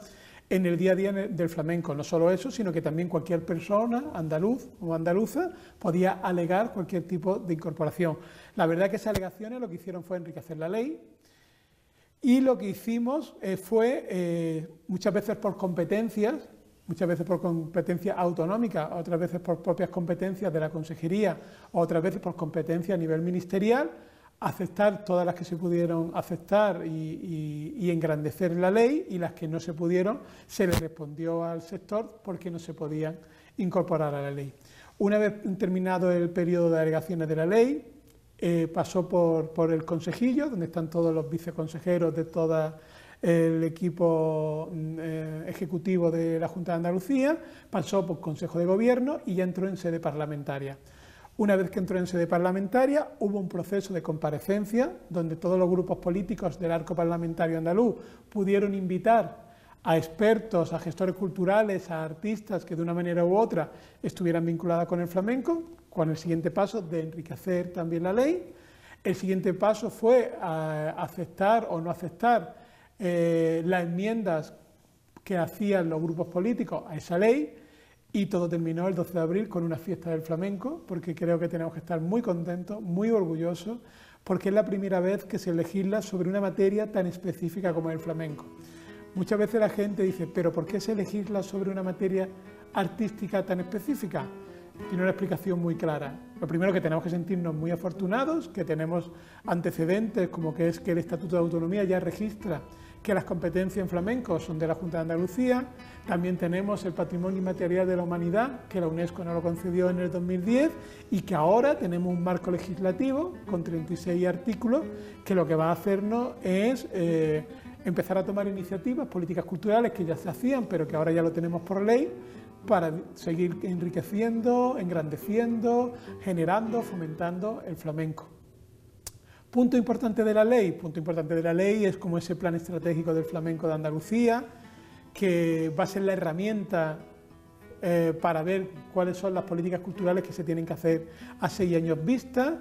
en el día a día del flamenco. No solo eso, sino que también cualquier persona andaluz o andaluza podía alegar cualquier tipo de incorporación. La verdad que esas alegaciones lo que hicieron fue enriquecer la ley y lo que hicimos eh, fue, eh, muchas veces por competencias, muchas veces por competencia autonómica, otras veces por propias competencias de la consejería, otras veces por competencia a nivel ministerial, aceptar todas las que se pudieron aceptar y, engrandecer la ley y las que no se pudieron se le respondió al sector porque no se podían incorporar a la ley. Una vez terminado el periodo de alegaciones de la ley, eh, pasó por, por, el consejillo, donde están todos los viceconsejeros de todo el equipo mm, eh, ejecutivo de la Junta de Andalucía, pasó por Consejo de Gobierno y ya entró en sede parlamentaria. Una vez que entró en sede parlamentaria, hubo un proceso de comparecencia donde todos los grupos políticos del arco parlamentario andaluz pudieron invitar a expertos, a gestores culturales, a artistas que de una manera u otra estuvieran vinculadas con el flamenco, con el siguiente paso de enriquecer también la ley. El siguiente paso fue eh, aceptar o no aceptar eh, las enmiendas que hacían los grupos políticos a esa ley y todo terminó el 12 de abril con una fiesta del flamenco, porque creo que tenemos que estar muy contentos, muy orgullosos, porque es la primera vez que se legisla sobre una materia tan específica como el flamenco. Muchas veces la gente dice, pero ¿por qué se legisla sobre una materia artística tan específica? Tiene una explicación muy clara. Lo primero que tenemos que sentirnos muy afortunados, que tenemos antecedentes como que es que el Estatuto de Autonomía ya registra que las competencias en flamenco son de la Junta de Andalucía. También tenemos el Patrimonio Inmaterial de la Humanidad, que la UNESCO nos lo concedió en el 2010 y que ahora tenemos un marco legislativo con 36 artículos que lo que va a hacernos es eh, empezar a tomar iniciativas, políticas culturales que ya se hacían, pero que ahora ya lo tenemos por ley, para seguir enriqueciendo, engrandeciendo, generando, fomentando el flamenco. Punto importante de la ley. Punto importante de la ley es como ese plan estratégico del flamenco de Andalucía, que va a ser la herramienta eh, para ver cuáles son las políticas culturales que se tienen que hacer a seis años vista.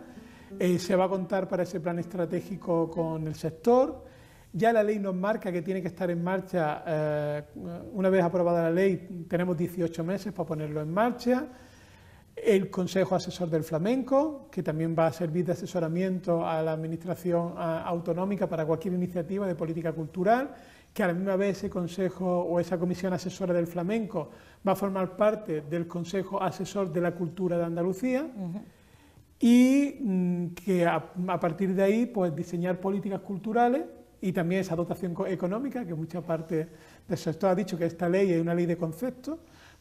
Eh, se va a contar para ese plan estratégico con el sector. Ya la ley nos marca que tiene que estar en marcha, eh, una vez aprobada la ley, tenemos 18 meses para ponerlo en marcha el Consejo Asesor del Flamenco, que también va a servir de asesoramiento a la Administración Autonómica para cualquier iniciativa de política cultural, que a la misma vez ese Consejo o esa Comisión Asesora del Flamenco va a formar parte del Consejo Asesor de la Cultura de Andalucía. Y mm, que a, partir de ahí, pues diseñar políticas culturales y también esa dotación económica, que mucha parte de eso. Esto ha dicho que esta ley es una ley de conceptos,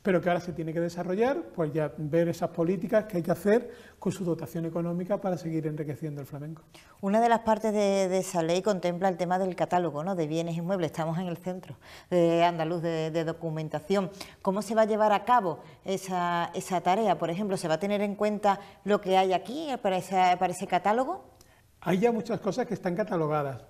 pero que ahora se tiene que desarrollar, pues ya ver esas políticas que hay que hacer con su dotación económica para seguir enriqueciendo el flamenco. Una de las partes de, esa ley contempla el tema del catálogo ¿no? de bienes inmuebles. Estamos en el centro de andaluz de, documentación. ¿Cómo se va a llevar a cabo esa, tarea? Por ejemplo, ¿se va a tener en cuenta lo que hay aquí para ese catálogo? Hay ya muchas cosas que están catalogadas.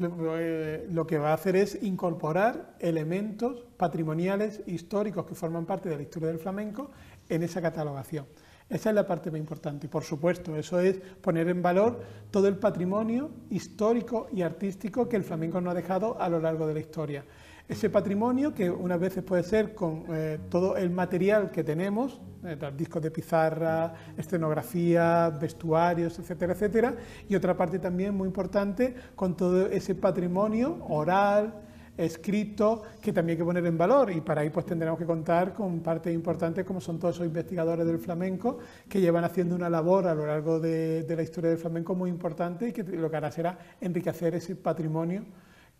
Eh, lo que va a hacer es incorporar elementos patrimoniales históricos que forman parte de la historia del flamenco en esa catalogación. Esa es la parte más importante. Y por supuesto, eso es poner en valor todo el patrimonio histórico y artístico que el flamenco nos ha dejado a lo largo de la historia. Ese patrimonio que unas veces puede ser con eh, todo el material que tenemos, eh, discos de pizarra, escenografía, vestuarios, etcétera, etcétera, y otra parte también muy importante con todo ese patrimonio oral, escrito que también hay que poner en valor y para ahí pues tendremos que contar con partes importantes como son todos esos investigadores del flamenco que llevan haciendo una labor a lo largo de la historia del flamenco muy importante y que lo que hará será enriquecer ese patrimonio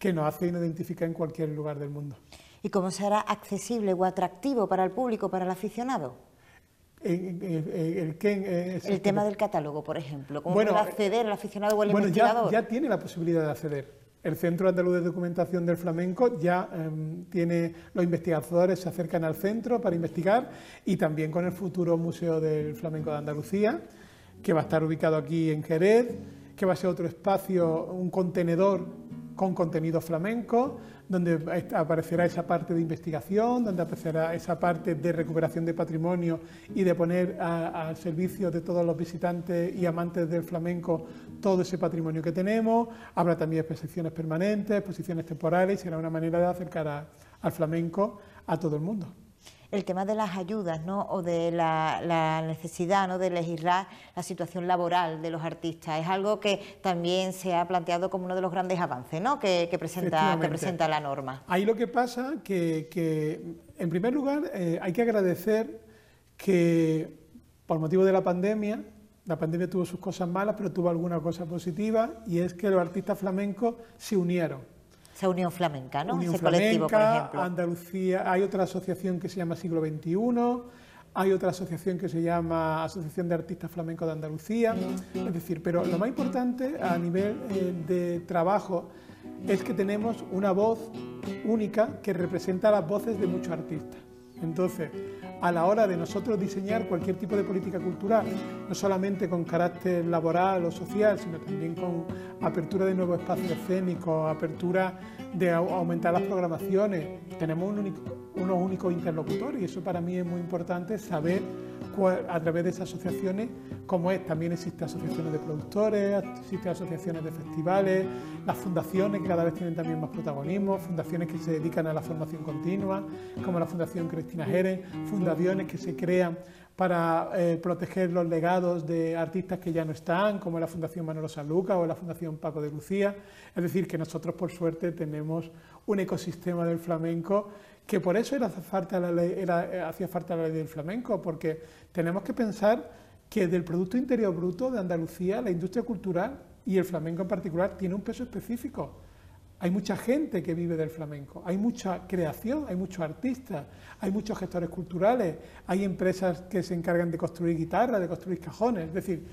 que nos hace identificar en cualquier lugar del mundo. ¿Y cómo será accesible o atractivo para el público, para el aficionado? El, tema del catálogo, por ejemplo. ¿Cómo bueno, puede acceder el aficionado o el bueno, investigador? Ya, tiene la posibilidad de acceder. El Centro Andaluz de Documentación del Flamenco ya em, tiene, los investigadores se acercan al centro para investigar y también con el futuro Museo del Flamenco de Andalucía, que va a estar ubicado aquí en Jerez, que va a ser otro espacio, un contenedor con contenido flamenco, donde aparecerá esa parte de investigación, donde aparecerá esa parte de recuperación de patrimonio y de poner al servicio de todos los visitantes y amantes del flamenco todo ese patrimonio que tenemos. Habrá también exposiciones permanentes, exposiciones temporales, y será una manera de acercar al flamenco a todo el mundo el tema de las ayudas ¿no? o de la, necesidad ¿no? de legislar la situación laboral de los artistas. Es algo que también se ha planteado como uno de los grandes avances que, presenta, la norma. Ahí lo que pasa que, que en primer lugar, eh, hay que agradecer que por motivo de la pandemia, la pandemia tuvo sus cosas malas, pero tuvo alguna cosa positiva, y es que los artistas flamencos se unieron Unión Flamenca, ¿no? colectivo, por ejemplo. Andalucía, hay otra asociación que se llama Siglo XXI, hay otra asociación que se llama Asociación de Artistas Flamencos de Andalucía, es decir, pero lo más importante a nivel eh, de trabajo es que tenemos una voz única que representa las voces de muchos artistas. Entonces, a la hora de nosotros diseñar cualquier tipo de política cultural, no solamente con carácter laboral o social, sino también con apertura de nuevos espacios escénicos, apertura de aumentar las programaciones. Tenemos un único los únicos interlocutores y eso para mí es muy importante saber a través de esas asociaciones como es. También existen asociaciones de productores, existen asociaciones de festivales, las fundaciones que cada vez tienen también más protagonismo, fundaciones que se dedican a la formación continua, como la Fundación Cristina Jerez, fundaciones que se crean para eh, proteger los legados de artistas que ya no están, como la Fundación Manolo Sanlúcar o la Fundación Paco de Lucía. Es decir, que nosotros por suerte tenemos un ecosistema del flamenco que por eso eh, hacía falta la ley del flamenco, porque tenemos que pensar que del Producto Interior Bruto de Andalucía, la industria cultural y el flamenco en particular tiene un peso específico. Hay mucha gente que vive del flamenco, hay mucha creación, hay muchos artistas, hay muchos gestores culturales, hay empresas que se encargan de construir guitarras, de construir cajones, es decir,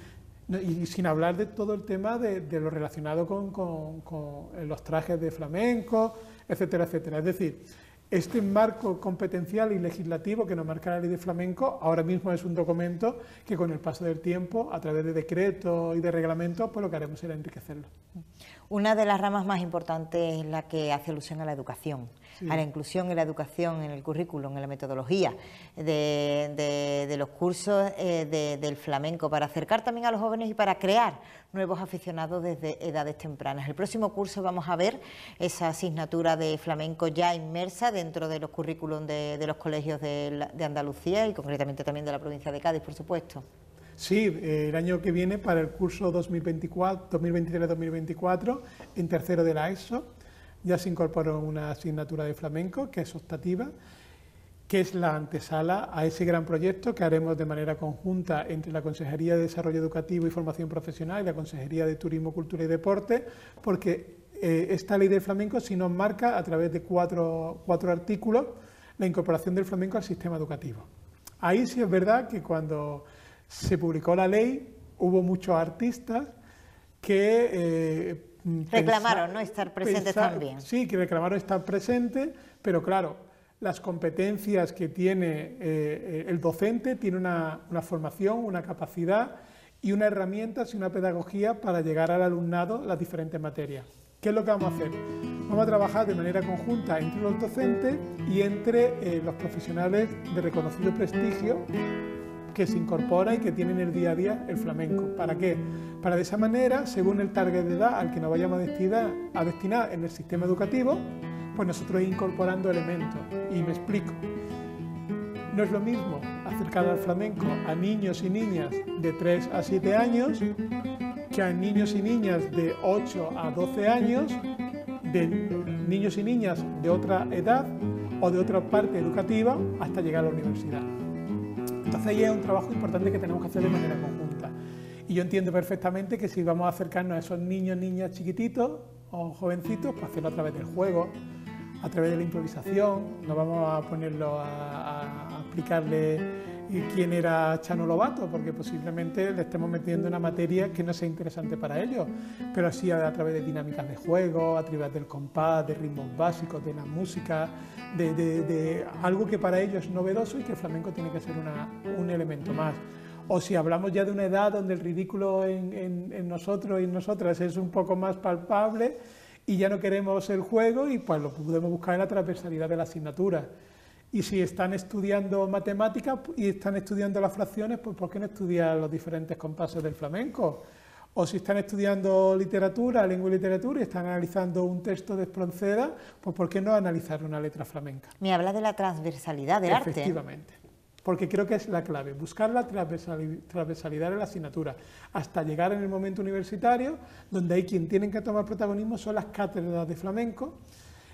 y sin hablar de todo el tema de, lo relacionado con, con, los trajes de flamenco, etcétera, etcétera. Es decir, este marco competencial y legislativo que nos marca la ley de flamenco ahora mismo es un documento que con el paso del tiempo, a través de decretos y de reglamentos, pues lo que haremos será enriquecerlo. Una de las ramas más importantes es la que hace alusión a la educación a la inclusión en la educación, en el currículum, en la metodología de, los cursos eh, del flamenco, para acercar también a los jóvenes y para crear nuevos aficionados desde edades tempranas. El próximo curso vamos a ver esa asignatura de flamenco ya inmersa dentro de los currículum de, los colegios de, de Andalucía y concretamente también de la provincia de Cádiz, por supuesto. Sí, eh, el año que viene para el curso 2023-2024 en tercero de la ESO ya se incorporó una asignatura de flamenco que es optativa, que es la antesala a ese gran proyecto que haremos de manera conjunta entre la Consejería de Desarrollo Educativo y Formación Profesional y la Consejería de Turismo, Cultura y Deporte, porque eh, esta ley de flamenco sí nos marca a través de cuatro, artículos la incorporación del flamenco al sistema educativo. Ahí sí es verdad que cuando se publicó la ley hubo muchos artistas que eh, Reclamaron, ¿no? Estar presentes también. Sí, que reclamaron estar presente, pero claro, las competencias que tiene eh, eh, el docente, tiene una, formación, una capacidad y una herramienta y una pedagogía para llegar al alumnado las diferentes materias. ¿Qué es lo que vamos a hacer? Vamos a trabajar de manera conjunta entre los docentes y entre eh, los profesionales de reconocido prestigio que se incorpora y que tienen el día a día el flamenco. ¿Para qué? Para de esa manera, según el target de edad al que nos vayamos a destinar, en el sistema educativo, pues nosotros incorporando elementos. Y me explico. No es lo mismo acercar al flamenco a niños y niñas de 3 a 7 años que a niños y niñas de 8 a 12 años, de niños y niñas de otra edad o de otra parte educativa hasta llegar a la universidad. Entonces ahí es un trabajo importante que tenemos que hacer de manera conjunta. Y yo entiendo perfectamente que si vamos a acercarnos a esos niños, niñas chiquititos o jovencitos, pues hacerlo a través del juego, a través de la improvisación, no vamos a ponerlo a, aplicarle quién era Chano Lobato, porque posiblemente le estemos metiendo una materia que no sea interesante para ellos, pero así a, través de dinámicas de juego, a través del compás, de ritmos básicos, de la música, de, algo que para ellos es novedoso y que el flamenco tiene que ser un elemento más. O si hablamos ya de una edad donde el ridículo en, en nosotros y en nosotras es un poco más palpable y ya no queremos el juego y pues lo podemos buscar en la transversalidad de la asignatura y si están estudiando matemáticas y están estudiando las fracciones, pues ¿por qué no estudiar los diferentes compases del flamenco? O si están estudiando literatura, lengua y literatura, y están analizando un texto de Espronceda, pues ¿por qué no analizar una letra flamenca? Me habla de la transversalidad del arte. Efectivamente, porque creo que es la clave, buscar la transversalidad de la asignatura, hasta llegar en el momento universitario, donde hay quien tienen que tomar protagonismo son las cátedras de flamenco,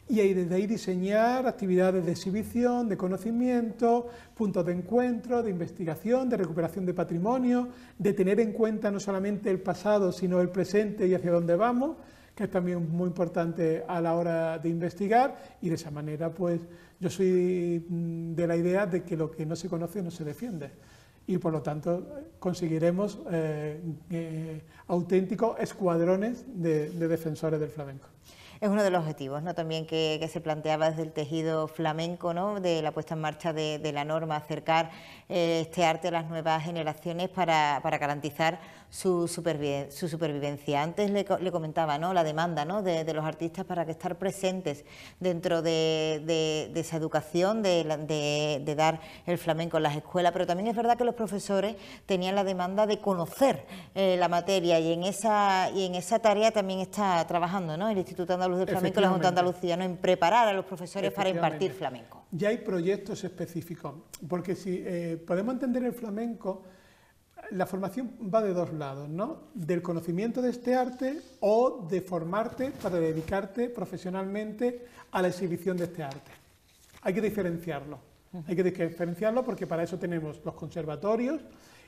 y desde ahí diseñar actividades de exhibición, de conocimiento, puntos de encuentro, de investigación, de recuperación de patrimonio, de tener en cuenta no solamente el pasado, sino el presente y hacia dónde vamos, que es también muy importante a la hora de investigar y de esa manera pues yo soy mm, de la idea de que lo que no se conoce no se defiende y por lo tanto conseguiremos eh, eh, auténticos escuadrones de defensores del flamenco es uno de los objetivos ¿no? también que, se planteaba desde el tejido flamenco, ¿no? de la puesta en marcha de, la norma, acercar eh, este arte a las nuevas generaciones para, garantizar su, supervivencia. Antes le, comentaba ¿no? la demanda ¿no? de, los artistas para que estar presentes dentro de, esa educación, de, dar el flamenco en las escuelas, pero también es verdad que los profesores tenían la demanda de conocer eh, la materia y en, esa, y en esa tarea también está trabajando ¿no? el Instituto los del Flamenco la Junta Andalucía, en preparar a los profesores para impartir flamenco. Ya hay proyectos específicos, porque si eh, podemos entender el flamenco, la formación va de dos lados, ¿no? Del conocimiento de este arte o de formarte para dedicarte profesionalmente a la exhibición de este arte. Hay que diferenciarlo. Hay que diferenciarlo porque para eso tenemos los conservatorios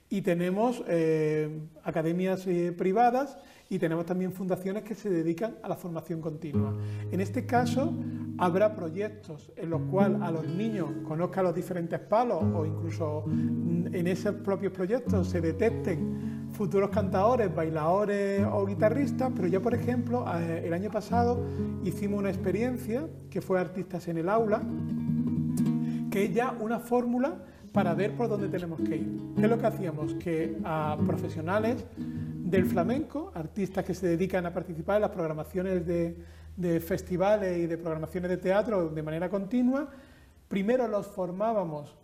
y tenemos eh, academias eh, privadas y tenemos también fundaciones que se dedican a la formación continua. En este caso, habrá proyectos en los cuales a los niños conozcan los diferentes palos o incluso mm, en esos propios proyectos se detecten futuros cantadores, bailadores o guitarristas, pero ya por ejemplo eh, el año pasado hicimos una experiencia que fue Artistas en el Aula, que es ya una fórmula para ver por dónde tenemos que ir. ¿Qué es lo que hacíamos? Que a profesionales del flamenco, artistas que se dedican a participar en las programaciones de, festivales y de programaciones de teatro de manera continua. Primero los formábamos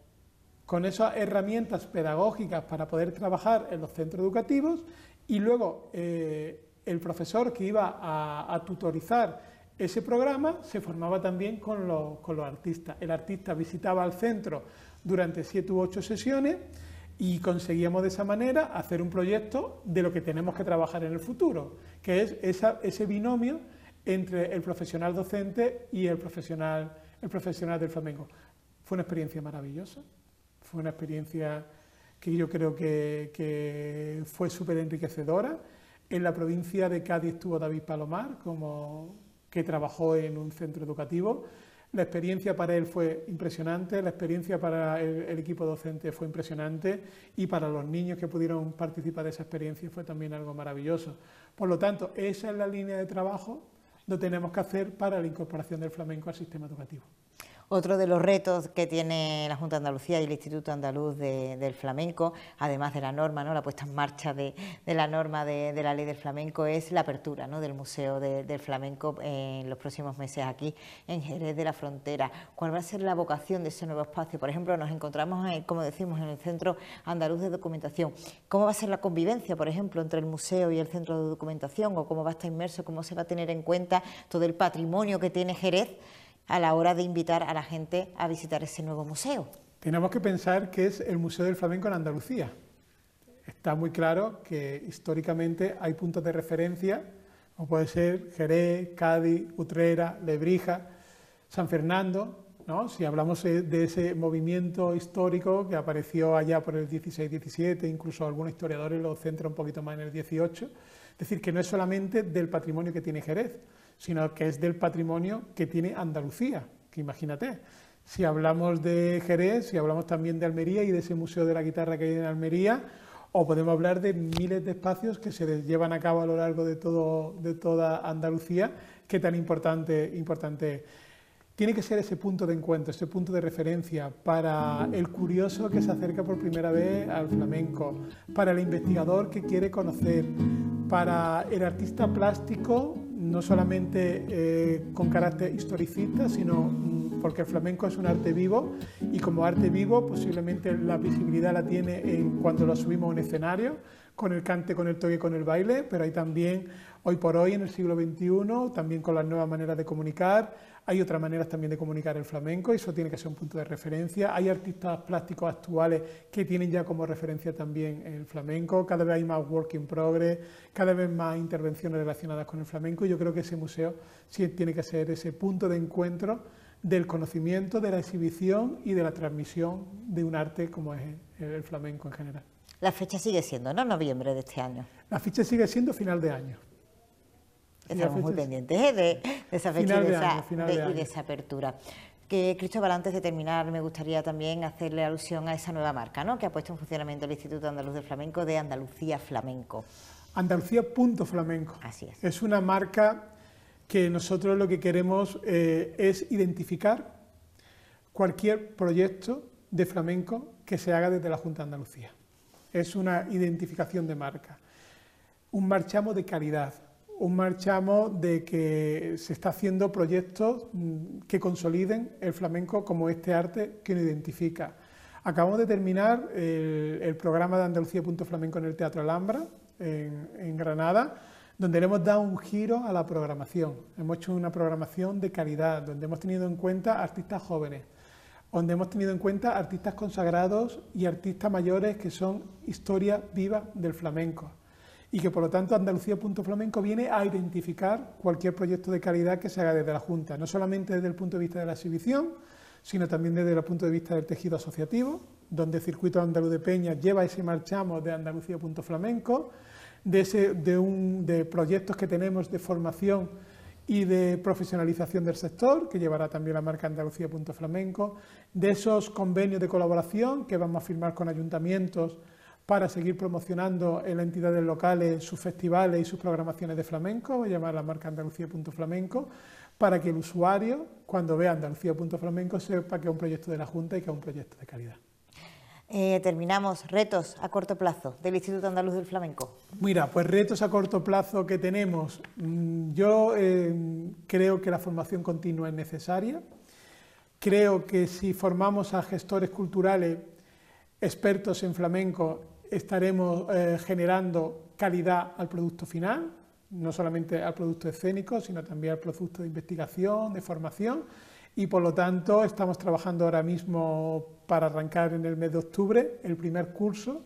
con esas herramientas pedagógicas para poder trabajar en los centros educativos y luego eh, el profesor que iba a, tutorizar ese programa se formaba también con, con los artistas. El artista visitaba al centro durante siete u ocho sesiones y conseguíamos de esa manera hacer un proyecto de lo que tenemos que trabajar en el futuro, que es ese binomio entre el profesional docente y el profesional, el profesional del flamenco. Fue una experiencia maravillosa, fue una experiencia que yo creo que, fue súper enriquecedora. En la provincia de Cádiz estuvo David Palomar, que trabajó en un centro educativo. La experiencia para él fue impresionante, la experiencia para el, equipo docente fue impresionante y para los niños que pudieron participar de esa experiencia fue también algo maravilloso. Por lo tanto, esa es la línea de trabajo que tenemos que hacer para la incorporación del flamenco al sistema educativo. Otro de los retos que tiene la Junta de Andalucía y el Instituto Andaluz del Flamenco, además de la norma, la puesta en marcha de, la norma de, la ley del flamenco, es la apertura del Museo del Flamenco en los próximos meses aquí en Jerez de la Frontera. ¿Cuál va a ser la vocación de ese nuevo espacio? Por ejemplo, nos encontramos, eh, como decimos, en el Centro Andaluz de Documentación. ¿Cómo va a ser la convivencia, por ejemplo, entre el museo y el Centro de Documentación? ¿O cómo va a estar inmerso? ¿Cómo se va a tener en cuenta todo el patrimonio que tiene Jerez? a la hora de invitar a la gente a visitar ese nuevo museo. Tenemos que pensar que es el Museo del Flamenco en Andalucía. Está muy claro que históricamente hay puntos de referencia, como puede ser Jerez, Cádiz, Utrera, Lebrija, San Fernando, ¿no? si hablamos eh, de ese movimiento histórico que apareció allá por el 16-17, incluso algunos historiadores lo centran un poquito más en el 18, es decir, que no es solamente del patrimonio que tiene Jerez, sino que es del patrimonio que tiene Andalucía, que imagínate. Si hablamos de Jerez, si hablamos también de Almería y de ese Museo de la Guitarra que hay en Almería, o podemos hablar de miles de espacios que se llevan a cabo a lo largo de, todo, de toda Andalucía, que tan importante, importante es. Tiene que ser ese punto de encuentro, ese punto de referencia para el curioso que se acerca por primera vez al flamenco, para el investigador que quiere conocer, para el artista plástico no solamente eh, con carácter historicista, sino mm, porque el flamenco es un arte vivo y como arte vivo posiblemente la visibilidad la tiene cuando lo subimos a un escenario, con el cante, con el toque, con el baile, pero hay también hoy por hoy en el siglo XXI, también con las nuevas maneras de comunicar, hay otras maneras también de comunicar el flamenco, y eso tiene que ser un punto de referencia. Hay artistas plásticos actuales que tienen ya como referencia también el flamenco. Cada vez hay más work in progress, cada vez más intervenciones relacionadas con el flamenco. Y yo creo que ese museo sí tiene que ser ese punto de encuentro del conocimiento, de la exhibición y de la transmisión de un arte como es el flamenco en general. La fecha sigue siendo, ¿no? Noviembre de este año. La fecha sigue siendo final de año. Estamos muy pendientes ¿eh? de, esa fecha y de, esa, apertura. Que, Cristóbal, antes de terminar, me gustaría también hacerle alusión a esa nueva marca ¿no? que ha puesto en funcionamiento el Instituto Andaluz de Flamenco de Andalucía Flamenco. Andalucía.flamenco. Así es. una marca que nosotros lo que queremos eh, es identificar cualquier proyecto de flamenco que se haga desde la Junta de Andalucía. Es una identificación de marca. Un marchamo de calidad, un marchamo de que se está haciendo proyectos mm, que consoliden el flamenco como este arte que lo identifica. Acabamos de terminar el, programa de Andalucía.flamenco en el Teatro Alhambra, en, Granada, donde le hemos dado un giro a la programación. Hemos hecho una programación de calidad, donde hemos tenido en cuenta artistas jóvenes, donde hemos tenido en cuenta artistas consagrados y artistas mayores que son historia viva del flamenco y que por lo tanto Andalucía.flamenco viene a identificar cualquier proyecto de calidad que se haga desde la Junta, no solamente desde el punto de vista de la exhibición, sino también desde el punto de vista del tejido asociativo, donde el Circuito Andaluz de Peña lleva ese marchamo de Andalucía.flamenco, de, ese, de, de proyectos que tenemos de formación y de profesionalización del sector, que llevará también la marca Andalucía.flamenco, de esos convenios de colaboración que vamos a firmar con ayuntamientos para seguir promocionando en las entidades locales sus festivales y sus programaciones de flamenco, voy a llamar la marca andalucía.flamenco, para que el usuario, cuando vea andalucía.flamenco, sepa que es un proyecto de la Junta y que es un proyecto de calidad. Eh, terminamos, retos a corto plazo del Instituto Andaluz del Flamenco. Mira, pues retos a corto plazo que tenemos. Mm, yo eh, creo que la formación continua es necesaria. Creo que si formamos a gestores culturales expertos en flamenco estaremos eh, generando calidad al producto final, no solamente al producto escénico, sino también al producto de investigación, de formación, y por lo tanto estamos trabajando ahora mismo para arrancar en el mes de octubre el primer curso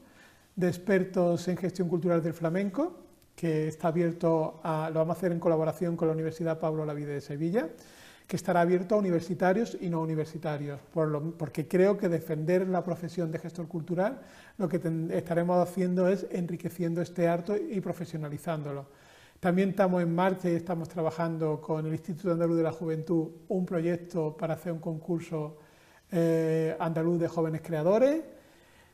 de expertos en gestión cultural del flamenco, que está abierto a, lo vamos a hacer en colaboración con la Universidad Pablo Lavide de Sevilla, que estará abierto a universitarios y no universitarios, porque creo que defender la profesión de gestor cultural lo que estaremos haciendo es enriqueciendo este arte y profesionalizándolo. También estamos en marcha y estamos trabajando con el Instituto Andaluz de la Juventud un proyecto para hacer un concurso eh, andaluz de jóvenes creadores.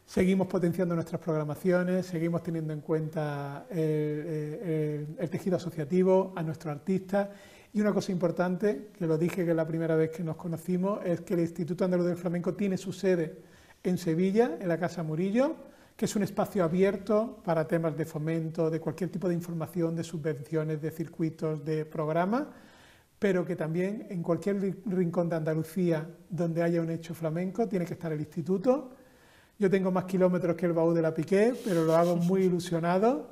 Seguimos potenciando nuestras programaciones, seguimos teniendo en cuenta el, eh, tejido asociativo, a nuestros artistas y una cosa importante, que lo dije que la primera vez que nos conocimos, es que el Instituto Andaluz del Flamenco tiene su sede en Sevilla, en la Casa Murillo, que es un espacio abierto para temas de fomento, de cualquier tipo de información, de subvenciones, de circuitos, de programas, pero que también en cualquier rincón de Andalucía donde haya un hecho flamenco tiene que estar el instituto. Yo tengo más kilómetros que el baúl de la Piqué, pero lo hago muy ilusionado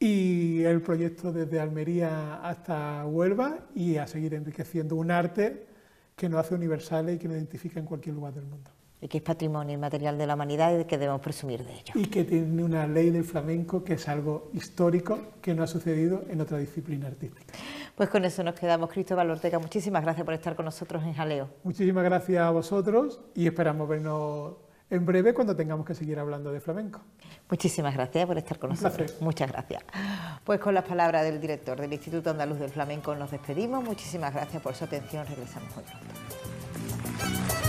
y el proyecto desde Almería hasta Huelva y a seguir enriqueciendo un arte que nos hace universales y que nos identifica en cualquier lugar del mundo. Y que es patrimonio inmaterial de la humanidad y que debemos presumir de ello. Y que tiene una ley del flamenco que es algo histórico que no ha sucedido en otra disciplina artística. Pues con eso nos quedamos. Cristóbal Ortega, muchísimas gracias por estar con nosotros en Jaleo. Muchísimas gracias a vosotros y esperamos vernos en breve cuando tengamos que seguir hablando de flamenco. Muchísimas gracias por estar con nosotros. Muchas gracias. Pues con las palabras del director del Instituto Andaluz del Flamenco nos despedimos. Muchísimas gracias por su atención. Regresamos muy pronto.